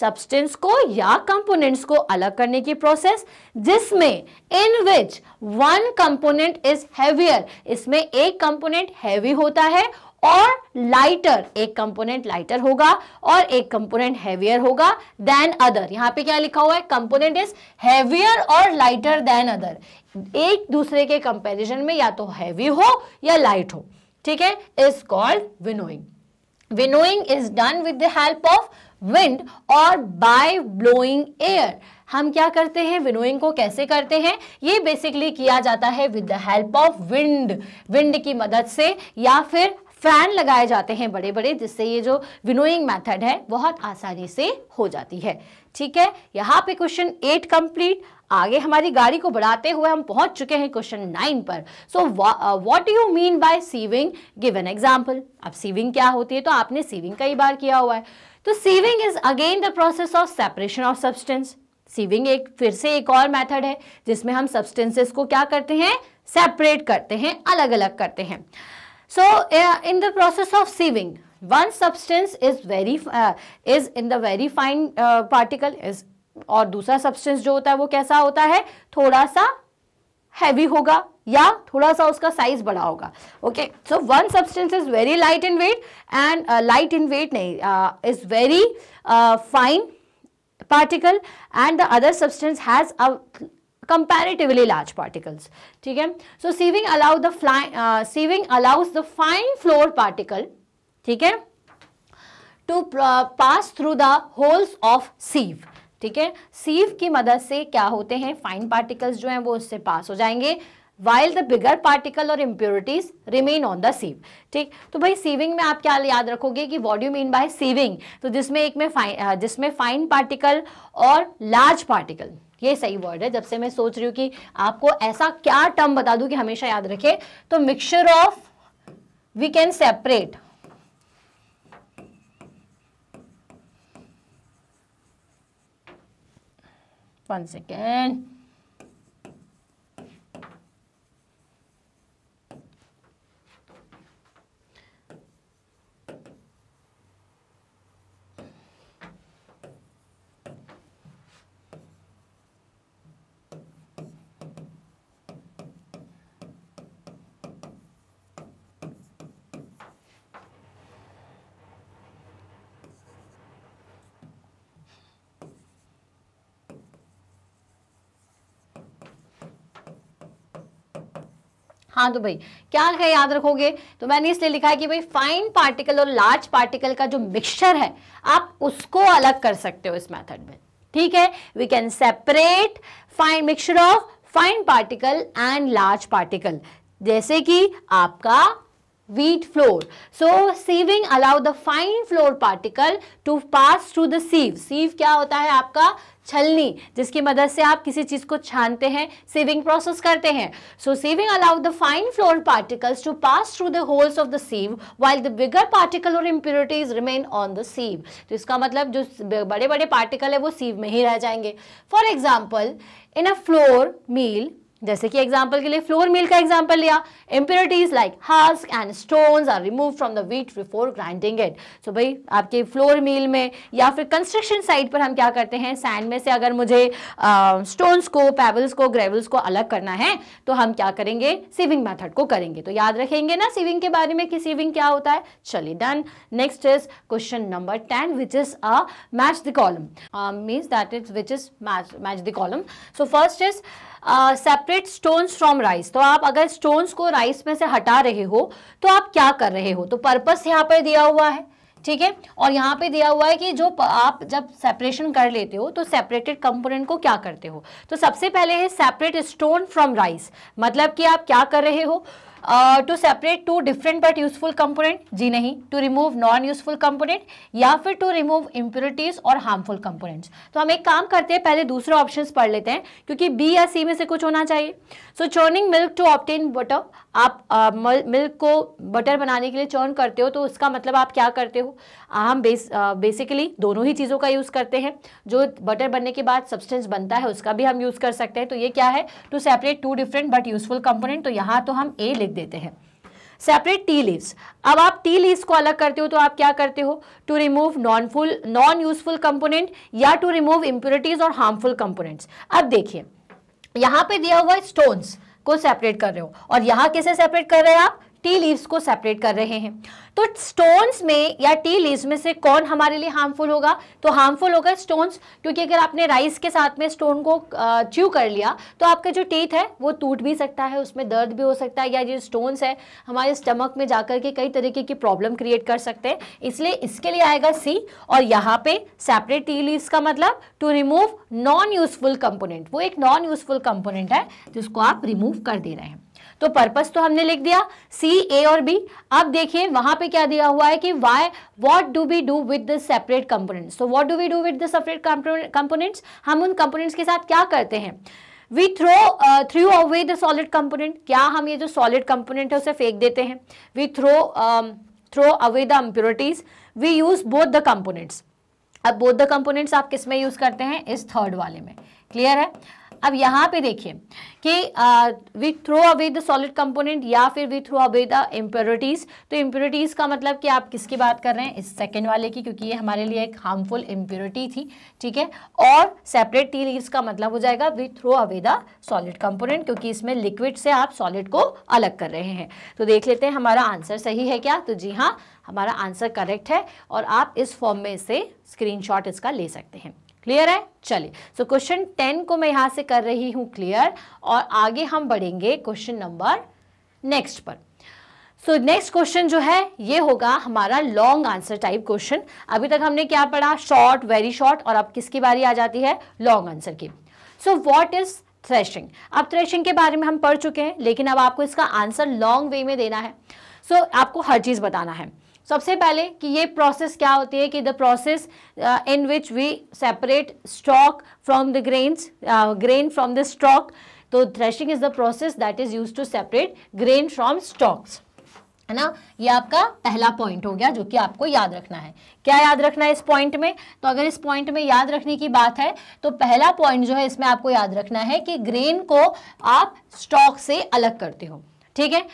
सब्सटेंस को या कंपोनेंट्स को अलग करने की प्रोसेस जिसमें in which one component is heavier इसमें एक कंपोनेंट हैवी होता है और लाइटर एक कंपोनेंट लाइटर होगा और एक कंपोनेंट हैवियर होगा देन अदर यहाँ पे क्या लिखा हुआ है कंपोनेंट इज हैवियर और लाइटर देन अदर एक दूसरे के कंपैरिजन में या तो हैवी हो या लाइट हो ठीक है is called winnowing winnowing is done with the help of wind और बाय ब्लोइंग एयर हम क्या करते हैं विनोइंग को कैसे करते हैं ये बेसिकली किया जाता है with the help of wind wind की मदद से या फिर फैन लगाए जाते हैं बड़े बड़े जिससे ये जो विनोइंग मेथड है बहुत आसानी से हो जाती है ठीक है यहाँ पे क्वेश्चन एट कंप्लीट आगे हमारी गाड़ी को बढ़ाते हुए हम पहुंच चुके हैं क्वेश्चन नाइन पर so what you mean by sieving given example अब सीविंग क्या होती है तो आपने सीविंग कई बार किया हुआ है तो sieving is again the process of separation of substance sieving एक फिर से एक और मेथड है जिसमें हम सब्सटेंसेस को क्या करते हैं सेपरेट करते हैं अलग अलग करते हैं so uh, in the process of sieving one substance is very uh, is in the very fine uh, particle is और दूसरा सब्सटेंस जो होता है वो कैसा होता है थोड़ा सा हैवी होगा या थोड़ा सा उसका साइज बड़ा होगा okay so one substance is very light in weight and light in weight नहीं is very fine particle and the other substance has a comparatively large particles ठीक है so sieving allow the fly uh, sieving allows the fine floor particle ठीक है to uh, pass through the holes of sieve ठीक है सीव की मदद से क्या होते हैं फाइन पार्टिकल्स जो हैं वो उससे पास हो जाएंगे वाइल द बिगर पार्टिकल और impurities remain on the sieve ठीक तो भाई सीविंग में आप क्या याद रखोगे कि what you mean by sieving तो जिसमें एक में फाइन uh, जिसमें फाइन पार्टिकल और लार्ज पार्टिकल ये सही वर्ड है जब से मैं सोच रही हूं कि आपको ऐसा क्या टर्म बता दू कि हमेशा याद रखे तो mixture of we can separate one second हाँ तो भाई क्या है याद रखोगे तो मैंने इसलिए लिखा है कि भाई फाइन पार्टिकल और लार्ज पार्टिकल का जो मिक्सचर है आप उसको अलग कर सकते हो इस मैथड में ठीक है we can separate fine mixture of fine particle and large particle जैसे कि आपका wheat flour. So sieving allow the fine flour particle to pass through the sieve. Sieve क्या होता है आपका छलनी जिसकी मदद से आप किसी चीज़ को छानते हैं सेविंग प्रोसेस करते हैं so sieving allow the fine flour particles to pass through the holes of the sieve while the bigger particle और impurities remain on the sieve तो इसका मतलब जो बड़े बड़े पार्टिकल है वो सीव में ही रह जाएंगे for example in a flour mill जैसे कि एग्जाम्पल के लिए फ्लोर मिल का एग्जाम्पल लिया impurities like husk and stones are remove from the wheat before grinding it so भाई आपके फ्लोर मिल में या फिर कंस्ट्रक्शन साइट पर हम क्या करते हैं सैंड में से अगर मुझे स्टोन्स uh, को पेबल्स को ग्रेवल्स को अलग करना है तो हम क्या करेंगे सीविंग मैथड को करेंगे तो याद रखेंगे ना सीविंग के बारे में कि सीविंग क्या होता है चलिए done next is question number ten which is a match the column means that is which is match match the column so first is separate stones from rice तो आप अगर स्टोन्स को राइस में से हटा रहे हो तो आप क्या कर रहे हो तो पर्पस यहाँ पर दिया हुआ है ठीक है और यहाँ पे दिया हुआ है कि जो आप जब सेपरेशन कर लेते हो तो सेपरेटेड कंपोनेंट को क्या करते हो तो सबसे पहले है सेपरेट स्टोन फ्रॉम राइस मतलब कि आप क्या कर रहे हो to separate two different but useful component जी नहीं to remove non useful component या फिर टू रिमूव इम्प्योरिटीज और हार्मफुल कंपोनेंट्स तो हम एक काम करते हैं पहले दूसरे ऑप्शन पढ़ लेते हैं क्योंकि बी या सी में से कुछ होना चाहिए so churning milk to obtain butter आप मिल्क uh, को बटर बनाने के लिए चर्न करते हो तो उसका मतलब आप क्या करते हो हम बेस बेसिकली uh, दोनों ही चीज़ों का यूज़ करते हैं जो बटर बनने के बाद सब्सटेंस बनता है उसका भी हम यूज़ कर सकते हैं तो ये क्या है to separate two different but useful component तो यहाँ तो हम ए लिख देते हैं सेपरेट टी लीव्स अब आप टी लीव्स को अलग करते हो तो आप क्या करते हो to remove non full non useful component या टू रिमूव इम्प्योरिटीज और हार्मफुल कंपोनेंट्स अब देखिए यहां पे दिया हुआ है स्टोन्स को सेपरेट कर रहे हो और यहां कैसे सेपरेट कर रहे हैं आप टी लीव्स को सेपरेट कर रहे हैं तो स्टोन्स में या टी लीव्स में से कौन हमारे लिए हार्मफुल होगा तो हार्मफुल होगा स्टोन्स क्योंकि अगर आपने राइस के साथ में स्टोन को च्यू कर लिया तो आपका जो टीथ है वो टूट भी सकता है उसमें दर्द भी हो सकता है या जो स्टोन्स है हमारे स्टमक में जाकर के कई तरीके की प्रॉब्लम क्रिएट कर सकते हैं इसलिए इसके लिए आएगा सी और यहाँ पे सेपरेट टी लीव्स का मतलब to remove non useful component वो एक नॉन यूजफुल कंपोनेंट है जिसको आप रिमूव कर दे रहे हैं तो पर्पस तो हमने लिख दिया सी ए और बी अब देखिए वहां पे क्या दिया हुआ है कि why what do we do with the separate components so what do we do with the separate components हम उन कंपोनेंट्स के साथ क्या करते हैं we throw through away the solid component क्या हम ये जो सॉलिड कंपोनेंट है उसे फेंक देते हैं we throw throw away the impurities we use both the components अब बोथ द कंपोनेंट्स आप किस में यूज करते हैं इस थर्ड वाले में क्लियर है अब यहाँ पे देखिए कि we throw away the solid component या फिर we throw away the impurities तो इम्प्योरिटीज़ का मतलब कि आप किसकी बात कर रहे हैं इस सेकेंड वाले की क्योंकि ये हमारे लिए एक हार्मफुल इम्प्योरिटी थी ठीक है और सेपरेट टी लीव्स का मतलब हो जाएगा we throw away the solid component क्योंकि इसमें लिक्विड से आप सॉलिड को अलग कर रहे हैं तो देख लेते हैं हमारा आंसर सही है क्या तो जी हाँ हमारा आंसर करेक्ट है और आप इस फॉर्म में से स्क्रीनशॉट इसका ले सकते हैं क्लियर है चलिए सो क्वेश्चन टेन को मैं यहाँ से कर रही हूं क्लियर और आगे हम बढ़ेंगे क्वेश्चन नंबर नेक्स्ट पर सो नेक्स्ट क्वेश्चन जो है ये होगा हमारा लॉन्ग आंसर टाइप क्वेश्चन अभी तक हमने क्या पढ़ा शॉर्ट वेरी शॉर्ट और अब किसकी बारी आ जाती है लॉन्ग आंसर की सो वॉट इज थ्रेशिंग अब थ्रेशिंग के बारे में हम पढ़ चुके हैं लेकिन अब आपको इसका आंसर लॉन्ग वे में देना है सो so, आपको हर चीज़ बताना है सबसे पहले कि ये प्रोसेस क्या होती है कि the process in which we separate stalk from the grains grain from the stalk तो threshing is the process that is use to separate grain from stalks है ना ये आपका पहला पॉइंट हो गया जो कि आपको याद रखना है क्या याद रखना है इस पॉइंट में तो अगर इस पॉइंट में याद रखने की बात है तो पहला पॉइंट जो है इसमें आपको याद रखना है कि ग्रेन को आप स्टॉक से अलग करते हो ठीक है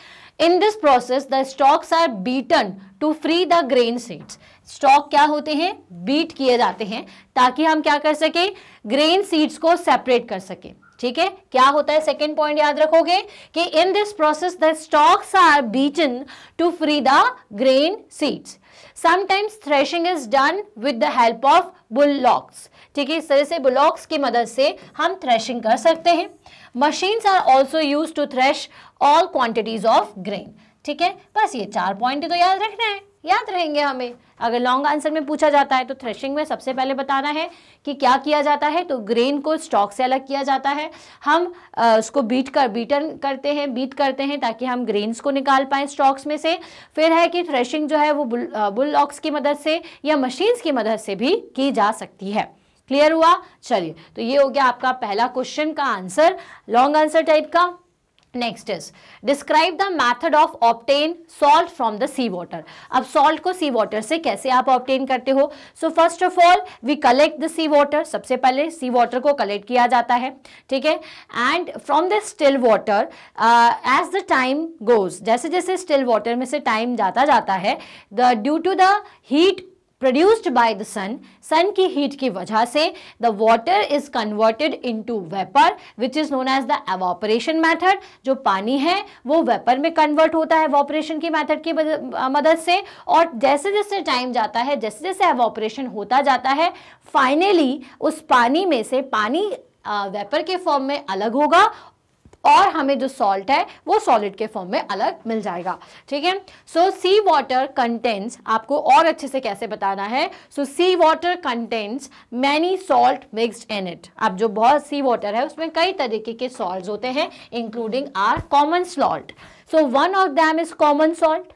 in this process the stalks are beaten to free the grain seeds stalk क्या होते हैं बीट किए जाते हैं ताकि हम क्या कर सके ग्रेन सीड्स को सेपरेट कर सके ठीक है क्या होता है सेकेंड पॉइंट याद रखोगे कि in this process the stalks are beaten to free the grain seeds sometimes threshing is done with the help of bullocks ठीक है इस तरह से बुलॉक्स की मदद से हम थ्रेशिंग कर सकते हैं machines are also use to thresh all quantities of grain ठीक है बस ये चार पॉइंट तो याद रखना है याद रहेंगे हमें अगर लॉन्ग आंसर में पूछा जाता है तो थ्रेशिंग में सबसे पहले बताना है कि क्या किया जाता है तो ग्रेन को स्टॉक से अलग किया जाता है हम आ, उसको बीट कर बीटन करते हैं बीट करते हैं ताकि हम ग्रेन्स को निकाल पाएं स्टॉक्स में से फिर है कि थ्रेशिंग जो है वो बुल बुलॉक्स की मदद से या मशीन्स की मदद से भी की जा सकती है क्लियर हुआ चलिए तो ये हो गया आपका पहला क्वेश्चन का आंसर लॉन्ग आंसर टाइप का next is describe the method of obtain salt from the sea water अब सॉल्ट को सी वाटर से कैसे आप ऑप्टेन करते हो so first of all we collect the sea water सबसे पहले सी वॉटर को कलेक्ट किया जाता है ठीक है and from the still water as the time goes जैसे जैसे स्टिल वॉटर में से टाइम जाता जाता है the due to the heat produced by the sun sun की हीट की वजह से the water is converted into vapour which is known as the evaporation method जो पानी है वो वेपर में कन्वर्ट होता है एवॉपरेशन की मैथड की मदद से और जैसे जैसे टाइम जाता है जैसे जैसे एवॉपरेशन होता जाता है फाइनली उस पानी में से पानी वेपर के फॉर्म में अलग होगा और हमें जो सॉल्ट है वो सॉलिड के फॉर्म में अलग मिल जाएगा ठीक है सो सी वाटर कंटेंट्स आपको और अच्छे से कैसे बताना है so sea water contents many salt mixed in it अब जो बहुत सी वाटर है उसमें कई तरीके के सॉल्ट होते हैं including are common salt so one of them is common salt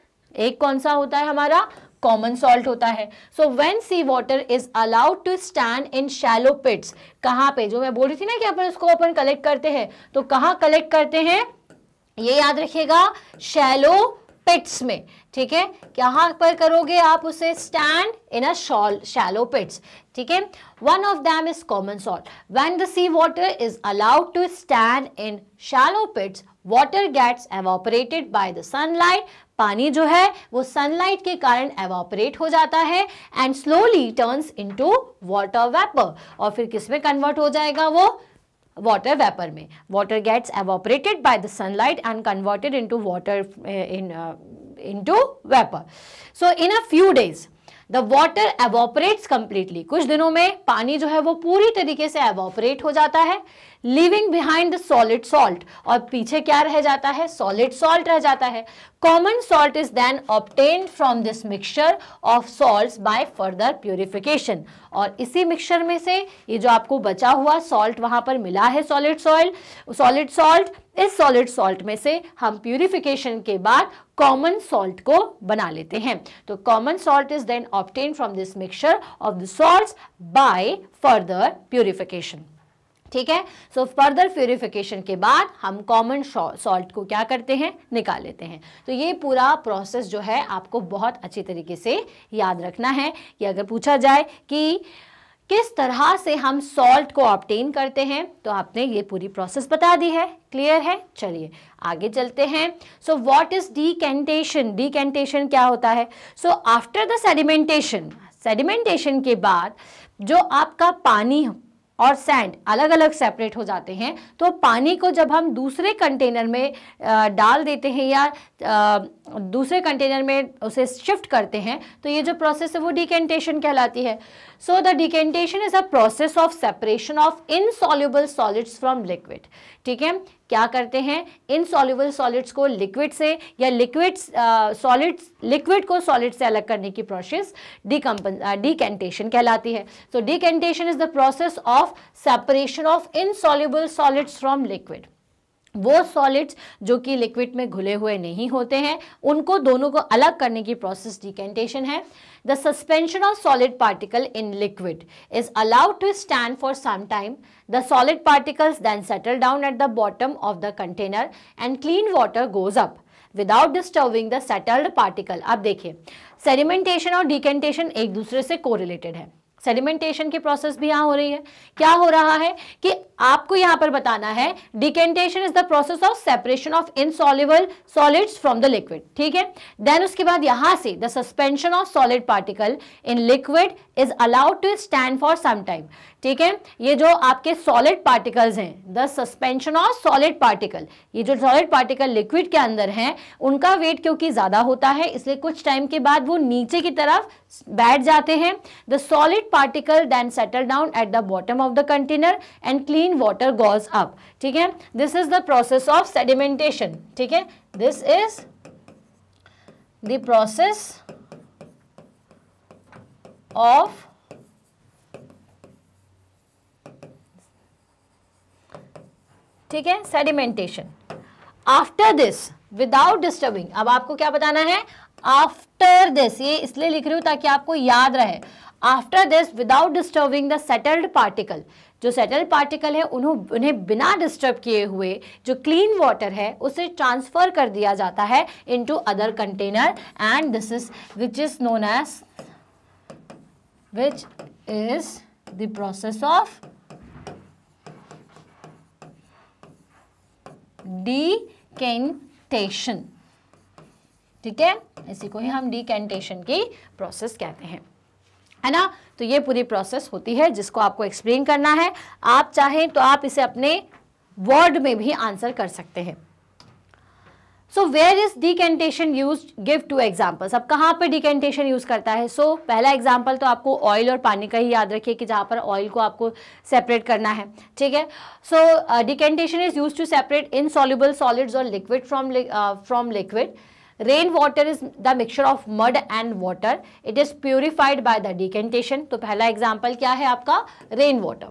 एक कौन सा होता है हमारा कॉमन सॉल्ट होता है so when sea water is allowed to stand in shallow pits कहाँ पे जो मैं बोल रही थी ना कि अपन इसको अपन कलेक्ट करते हैं तो कहाँ कलेक्ट करते हैं ये याद रखिएगा शैलो पिट्स में ठीक है यहाँ पर करोगे आप उसे stand in a shall shallow pits ठीक है one of them is common salt when the sea water is allowed to stand in shallow pits water gets evaporated by the sunlight पानी जो है वो सनलाइट के कारण एवोपरेट हो जाता है and slowly turns into water vapour और फिर किस में कन्वर्ट हो जाएगा वो वाटर वेपर में water gets evaporated by the sunlight and converted into water in into vapour so in a few days the water evaporates completely कुछ दिनों में पानी जो है वो पूरी तरीके से एवोपरेट हो जाता है living behind the solid salt और पीछे क्या रह जाता है सॉलिड सॉल्ट रह जाता है common salt is then obtain from this mixture of salt by further purification और इसी मिक्सचर में से ये जो आपको बचा हुआ सॉल्ट वहां पर मिला है सॉलिड सॉइल सॉलिड सॉल्ट इस सॉलिड सॉल्ट में से हम प्यूरिफिकेशन के बाद कॉमन सॉल्ट को बना लेते हैं तो common salt is then obtain from this mixture of the salt by further purification ठीक है सो फर्दर प्योरिफिकेशन के बाद हम कॉमन सॉल्ट को क्या करते हैं निकाल लेते हैं तो ये पूरा प्रोसेस जो है आपको बहुत अच्छी तरीके से याद रखना है कि अगर पूछा जाए कि किस तरह से हम सॉल्ट को ऑप्टेन करते हैं तो आपने ये पूरी प्रोसेस बता दी है क्लियर है चलिए आगे चलते हैं सो व्हाट इज़ डीकेंटेशन डीकेंटेशन क्या होता है so after the sedimentation sedimentation के बाद जो आपका पानी और सैंड अलग अलग सेपरेट हो जाते हैं तो पानी को जब हम दूसरे कंटेनर में डाल देते हैं या दूसरे कंटेनर में उसे शिफ्ट करते हैं तो ये जो प्रोसेस है वो डिकेंटेशन कहलाती है so the decantation is a process of separation of insoluble solids from liquid ठीक है क्या करते हैं इन सॉल्यूबल सॉलिड्स को लिक्विड से या लिक्विड सॉलिड्स लिक्विड को सॉलिड से अलग करने की प्रोसेस डिकम्पन डिकेंटेशन कहलाती है so decantation is the process of separation of insoluble solids from liquid वो सॉलिड्स जो कि लिक्विड में घुले हुए नहीं होते हैं उनको दोनों को अलग करने की प्रोसेस डिकेंटेशन है the suspension of solid particle in liquid is allowed to stand for some time the solid particles then settle down at the bottom of the container and clean water goes up without disturbing the settled particle अब देखिए sedimentation और decantation एक दूसरे से correlated है sedimentation की process भी यहाँ हो रही है क्या हो रहा है कि आपको यहाँ पर बताना है decantation is the process of separation of insoluble solids from the liquid ठीक है देन उसके बाद यहाँ से the suspension of solid particle in liquid is allowed to stand for some time ठीक है ये जो आपके सॉलिड पार्टिकल्स हैं the suspension of solid particle ये जो सॉलिड पार्टिकल लिक्विड के अंदर हैं उनका वेट क्योंकि ज़्यादा होता है इसलिए कुछ टाइम के बाद वो नीचे की तरफ बैठ जाते हैं the solid particle then settle down at the bottom of the container and clean water goes up ठीक है this is the process of sedimentation ठीक है this is the process of ठीक है sedimentation after this without disturbing अब आपको क्या बताना है आफ्टर दिस ये इसलिए लिख रही हूं ताकि आपको याद रहे after this without disturbing the settled particle जो सेटल्ड पार्टिकल है उन्होंने उन्हें बिना डिस्टर्ब किए हुए जो क्लीन वाटर है उसे ट्रांसफ़र कर दिया जाता है into other container and this is which is known as which is the process of decantation ठीक है इसी को ही हम कैंटेशन की प्रोसेस कहते हैं है ना तो ये पूरी प्रोसेस होती है जिसको आपको एक्सप्लेन करना है आप चाहें तो आप इसे अपने वर्ड में भी आंसर कर सकते हैं so where is decantation use give two examples अब कहाँ पर डिकेंटेशन यूज करता है सो so, पहला एग्जाम्पल तो आपको ऑयल और पानी का ही याद रखिए कि जहाँ पर ऑयल को आपको सेपरेट करना है ठीक है so decantation is use to separate insoluble solids और liquid from from liquid rain water is the mixture of mud and water it is purified by the decantation तो पहला एग्जाम्पल क्या है आपका रेन वाटर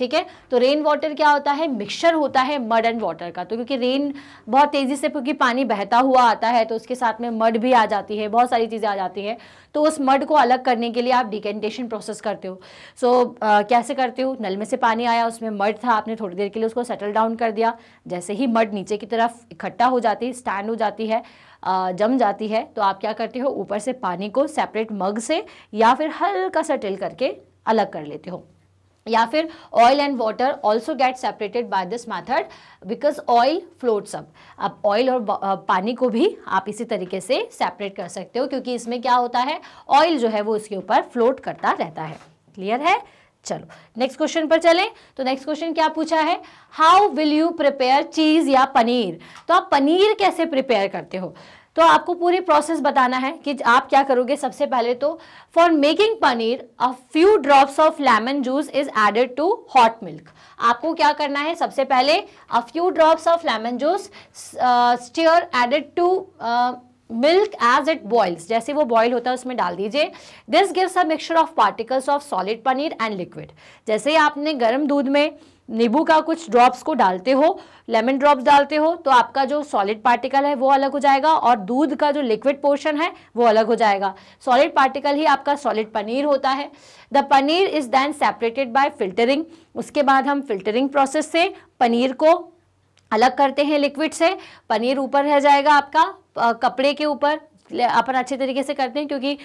ठीक है तो rain water क्या होता है मिक्सचर होता है मड एंड वाटर का तो क्योंकि रेन बहुत तेज़ी से क्योंकि पानी बहता हुआ आता है तो उसके साथ में मड भी आ जाती है बहुत सारी चीज़ें आ जाती है तो उस मड को अलग करने के लिए आप डिकेंटेशन प्रोसेस करते हो सो so, कैसे करते हो नल में से पानी आया उसमें मड था आपने थोड़ी देर के लिए उसको सेटल डाउन कर दिया जैसे ही मड नीचे की तरफ इकट्ठा हो जाती है स्टैंड हो जाती है जम जाती है तो आप क्या करते हो ऊपर से पानी को सेपरेट मग से या फिर हल्का सा टिल करके अलग कर लेते हो या फिर oil and water also get separated by this method because oil floats up आप ऑयल और पानी को भी आप इसी तरीके से सेपरेट कर सकते हो क्योंकि इसमें क्या होता है ऑयल जो है वो इसके ऊपर फ्लोट करता रहता है क्लियर है चलो नेक्स्ट क्वेश्चन पर चलें तो नेक्स्ट क्वेश्चन क्या पूछा है how will you prepare cheese या पनीर तो आप पनीर कैसे प्रिपेयर करते हो तो आपको पूरी प्रोसेस बताना है कि आप क्या करोगे सबसे पहले तो for making paneer a few drops of lemon juice is added to hot milk आपको क्या करना है सबसे पहले a few drops of lemon juice stir added to milk as it boils जैसे वो बॉयल होता है उसमें डाल दीजिए this gives a mixture of particles of solid paneer and liquid जैसे आपने गर्म दूध में नींबू का कुछ ड्रॉप्स को डालते हो लेमन ड्रॉप्स डालते हो तो आपका जो सॉलिड पार्टिकल है वो अलग हो जाएगा और दूध का जो लिक्विड पोर्शन है वो अलग हो जाएगा सॉलिड पार्टिकल ही आपका सॉलिड पनीर होता है the paneer is then separated by filtering उसके बाद हम फिल्टरिंग प्रोसेस से पनीर को अलग करते हैं लिक्विड से पनीर ऊपर रह जाएगा आपका कपड़े के ऊपर अपन अच्छे तरीके से करते हैं क्योंकि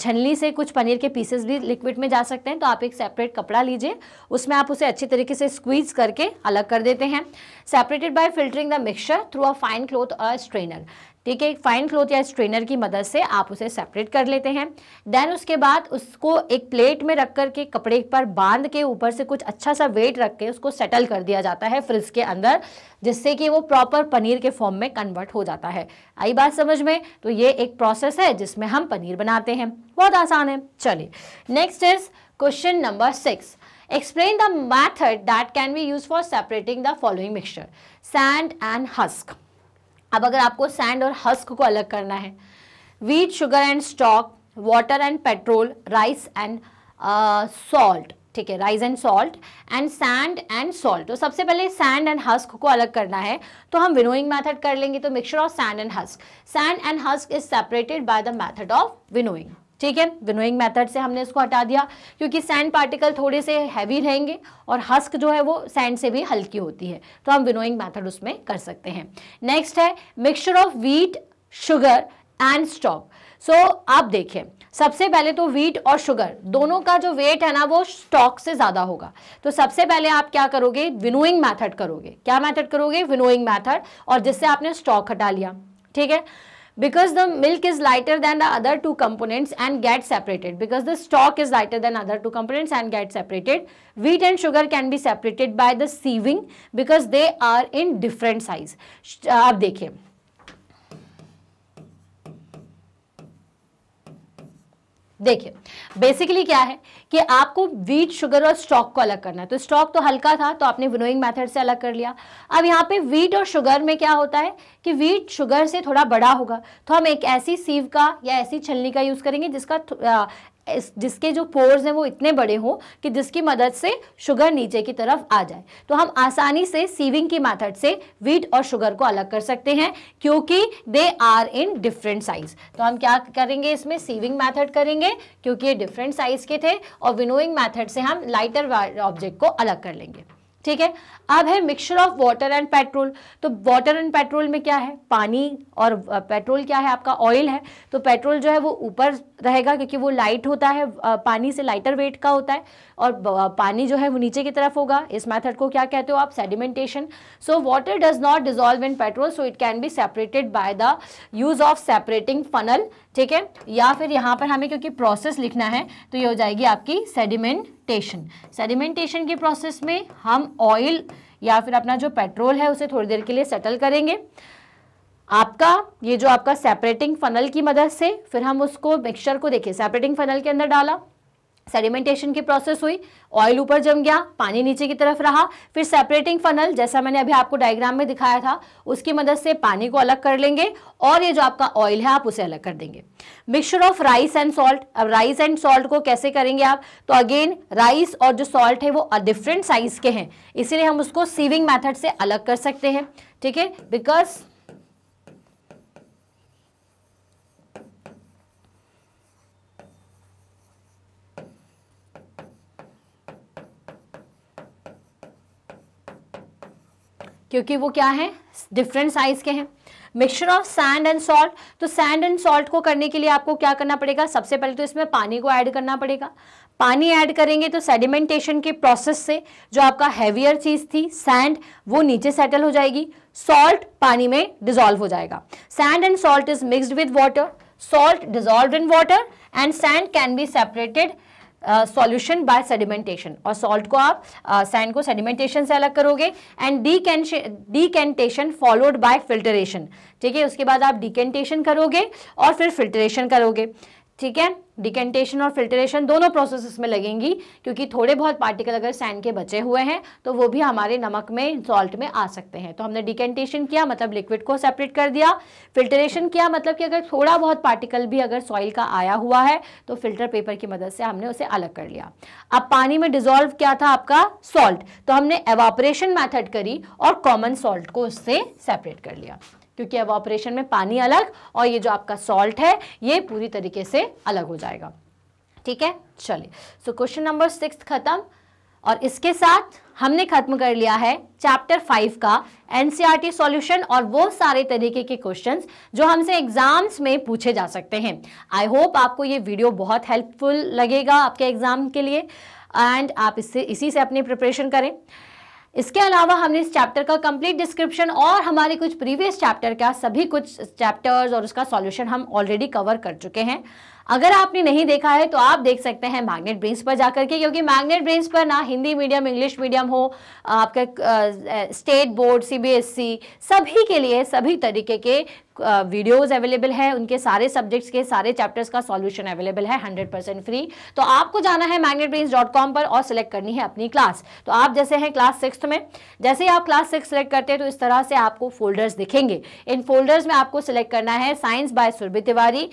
छन्नी से कुछ पनीर के पीसेस भी लिक्विड में जा सकते हैं तो आप एक सेपरेट कपड़ा लीजिए उसमें आप उसे अच्छे तरीके से स्क्वीज करके अलग कर देते हैं separated by filtering the mixture through a fine cloth और स्ट्रेनर ठीक है एक फाइन क्लोथ या स्ट्रेनर की मदद से आप उसे सेपरेट कर लेते हैं देन उसके बाद उसको एक प्लेट में रख कर के कपड़े पर बांध के ऊपर से कुछ अच्छा सा वेट रख के उसको सेटल कर दिया जाता है फ्रिज के अंदर जिससे कि वो प्रॉपर पनीर के फॉर्म में कन्वर्ट हो जाता है आई बात समझ में तो ये एक प्रोसेस है जिसमें हम पनीर बनाते हैं बहुत आसान है चलिए next is question number six explain the method that can be use for separating the following mixture sand and husk अब अगर आपको सैंड और हस्क को अलग करना है wheat sugar and stalk water and petrol rice and salt ठीक है rice and salt and sand and salt तो सबसे पहले सैंड एंड हस्क को अलग करना है तो हम विनोइंग मेथड कर लेंगे तो mixture of sand and husk sand and husk is separated by the method of winnowing ठीक है विनोइंग मेथड से हमने इसको हटा दिया क्योंकि सैंड पार्टिकल थोड़े से हैवी रहेंगे और हस्क जो है वो सैंड से भी हल्की होती है तो हम विनोइंग मेथड उसमें कर सकते हैं नेक्स्ट है mixture of wheat sugar and stalk so आप देखें सबसे पहले तो वीट और शुगर दोनों का जो वेट है ना वो स्टॉक से ज़्यादा होगा तो सबसे पहले आप क्या करोगे विनोइंग मैथड करोगे क्या मैथड करोगे विनोइंग मैथड और जिससे आपने स्टॉक हटा लिया ठीक है because the milk is lighter than the other two components and get separated because the stalk is lighter than other two components and get separated wheat and sugar can be separated by the sieving because they are in different size आप देखिए uh, देखिए basically क्या है कि आपको wheat sugar और stock को अलग करना है तो स्टॉक तो हल्का था तो आपने विनोइंग मेथड से अलग कर लिया अब यहाँ पे वीट और शुगर में क्या होता है कि वीट शुगर से थोड़ा बड़ा होगा तो हम एक ऐसी सीव का या ऐसी छलनी का यूज़ करेंगे जिसका जिसके जो पोर्स हैं वो इतने बड़े हों कि जिसकी मदद से शुगर नीचे की तरफ आ जाए तो हम आसानी से सीविंग की मैथड से वीट और शुगर को अलग कर सकते हैं क्योंकि they are in different size तो हम क्या करेंगे इसमें सीविंग मैथड करेंगे क्योंकि ये डिफरेंट साइज के थे और विनोइंग मैथड से हम लाइटर ऑब्जेक्ट को अलग कर लेंगे ठीक है अब है mixture of water and petrol तो वाटर एंड पेट्रोल में क्या है पानी और पेट्रोल क्या है आपका ऑयल है तो पेट्रोल जो है वो ऊपर रहेगा क्योंकि वो लाइट होता है पानी से लाइटर वेट का होता है और पानी जो है वो नीचे की तरफ होगा इस मेथड को क्या कहते हो आप sedimentation so water does not dissolve in petrol so it can be separated by the use of separating funnel ठीक है या फिर यहाँ पर हमें क्योंकि प्रोसेस लिखना है तो ये हो जाएगी आपकी सेडिमेंटेशन सेडिमेंटेशन की प्रोसेस में हम ऑयल या फिर अपना जो पेट्रोल है उसे थोड़ी देर के लिए सेटल करेंगे आपका ये जो आपका सेपरेटिंग फनल की मदद से फिर हम उसको मिक्सचर को देखिए सेपरेटिंग फनल के अंदर डाला सेडिमेंटेशन की प्रोसेस हुई ऑयल ऊपर जम गया पानी नीचे की तरफ रहा फिर सेपरेटिंग फनल जैसा मैंने अभी आपको डायग्राम में दिखाया था उसकी मदद से पानी को अलग कर लेंगे और ये जो आपका ऑयल है आप उसे अलग कर देंगे mixture of rice and salt अब राइस एंड सॉल्ट को कैसे करेंगे आप तो अगेन राइस और जो सॉल्ट है वो डिफरेंट साइज के हैं इसीलिए हम उसको सीविंग मैथड से अलग कर सकते हैं ठीक है बिकॉज क्योंकि वो क्या है डिफरेंट साइज के हैं mixture of sand and salt तो सैंड एंड सॉल्ट को करने के लिए आपको क्या करना पड़ेगा सबसे पहले तो इसमें पानी को ऐड करना पड़ेगा पानी ऐड करेंगे तो सेडिमेंटेशन के प्रोसेस से जो आपका हैवियर चीज़ थी सैंड वो नीचे सेटल हो जाएगी सॉल्ट पानी में डिजॉल्व हो जाएगा sand and salt is mixed with water salt dissolve in water and sand can be separated solution by sedimentation और सॉल्ट को आप सैंड uh, को सेडिमेंटेशन से अलग करोगे and decantation followed by filtration ठीक है उसके बाद आप डिकेंटेशन करोगे और फिर फिल्टरेशन करोगे ठीक है डिकेंटेशन और फिल्ट्रेशन दोनों प्रोसेस इसमें लगेंगी क्योंकि थोड़े बहुत पार्टिकल अगर सैंड के बचे हुए हैं तो वो भी हमारे नमक में सॉल्ट में आ सकते हैं तो हमने डिकेंटेशन किया मतलब लिक्विड को सेपरेट कर दिया फिल्ट्रेशन किया मतलब कि अगर थोड़ा बहुत पार्टिकल भी अगर सॉइल का आया हुआ है तो फिल्टर पेपर की मदद से हमने उसे अलग कर लिया अब पानी में डिजोल्व क्या था आपका सॉल्ट तो हमने एवापरेशन मैथड करी और कॉमन सॉल्ट को उससे सेपरेट कर लिया क्योंकि अब ऑपरेशन में पानी अलग और ये जो आपका सॉल्ट है ये पूरी तरीके से अलग हो जाएगा ठीक है चलिए सो क्वेश्चन नंबर सिक्स खत्म और इसके साथ हमने खत्म कर लिया है चैप्टर फाइव का एनसीईआरटी सॉल्यूशन e और वो सारे तरीके के क्वेश्चंस जो हमसे एग्जाम्स में पूछे जा सकते हैं आई होप आपको ये वीडियो बहुत हेल्पफुल लगेगा आपके एग्जाम के लिए एंड आप इससे इसी से अपनी प्रिपरेशन करें इसके अलावा हमने इस चैप्टर का कंप्लीट डिस्क्रिप्शन और हमारे कुछ प्रीवियस चैप्टर का सभी कुछ चैप्टर्स और उसका सॉल्यूशन हम ऑलरेडी कवर कर चुके हैं अगर आपने नहीं देखा है तो आप देख सकते हैं मैग्नेट ब्रेन्स पर जाकर के क्योंकि मैग्नेट ब्रेन्स पर ना हिंदी मीडियम इंग्लिश मीडियम हो आपका स्टेट बोर्ड सीबीएसई e, सभी के लिए सभी तरीके के वीडियोस अवेलेबल है उनके सारे सब्जेक्ट्स के सारे चैप्टर्स का सॉल्यूशन अवेलेबल है 100 परसेंट फ्री तो आपको जाना है मैग्नेट डॉट कॉम पर और सिलेक्ट करनी है अपनी क्लास तो आप जैसे हैं क्लास सिक्स में जैसे ही आप क्लास सिक्स सेलेक्ट करते हैं तो इस तरह से आपको फोल्डर्स दिखेंगे इन फोल्डर्स में आपको सिलेक्ट करना है साइंस बाय सुरभि तिवारी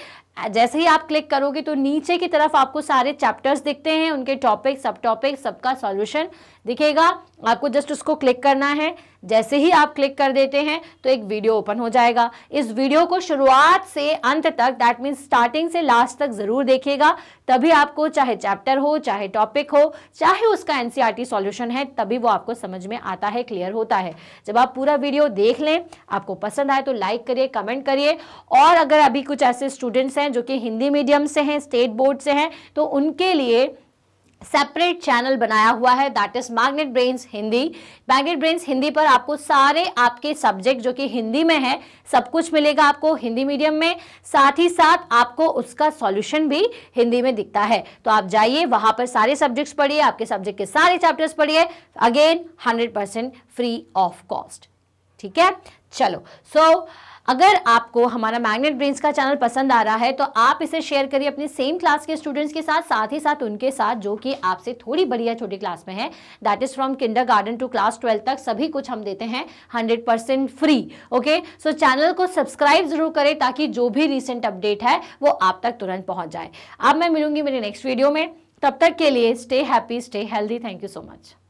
जैसे ही आप क्लिक करोगे तो नीचे की तरफ आपको सारे चैप्टर्स दिखते हैं उनके टॉपिक सब टॉपिक सबका सॉल्यूशन दिखेगा आपको जस्ट उसको क्लिक करना है जैसे ही आप क्लिक कर देते हैं तो एक वीडियो ओपन हो जाएगा इस वीडियो को शुरुआत से अंत तक दैट मीन्स स्टार्टिंग से लास्ट तक ज़रूर देखिएगा तभी आपको चाहे चैप्टर हो चाहे टॉपिक हो चाहे उसका एनसीआर टी सॉल्यूशन है तभी वो आपको समझ में आता है क्लियर होता है जब आप पूरा वीडियो देख लें आपको पसंद आए तो लाइक करिए कमेंट करिए और अगर अभी कुछ ऐसे स्टूडेंट्स हैं जो कि हिंदी मीडियम से हैं स्टेट बोर्ड से हैं तो उनके लिए सेपरेट चैनल बनाया हुआ है that is magnet brains Hindi magnet brains Hindi पर आपको सारे आपके सब्जेक्ट जो कि हिंदी में है सब कुछ मिलेगा आपको हिंदी मीडियम में साथ ही साथ आपको उसका सॉल्यूशन भी हिंदी में दिखता है तो आप जाइए वहां पर सारे सब्जेक्ट्स पढ़िए आपके सब्जेक्ट के सारे चैप्टर्स पढ़िए again hundred free of cost ठीक है चलो सो so, अगर आपको हमारा मैग्नेट ब्रेन्स का चैनल पसंद आ रहा है तो आप इसे शेयर करिए अपने सेम क्लास के स्टूडेंट्स के साथ साथ ही साथ उनके साथ जो कि आपसे थोड़ी बड़ी या छोटी क्लास में है that is from kindergarten to class twelfth तक सभी कुछ हम देते हैं hundred percent free okay so channel को सब्सक्राइब जरूर करें ताकि जो भी रिसेंट अपडेट है वो आप तक तुरंत पहुँच जाए अब मैं मिलूंगी मेरे नेक्स्ट वीडियो में तब तक के लिए stay happy stay healthy thank you so much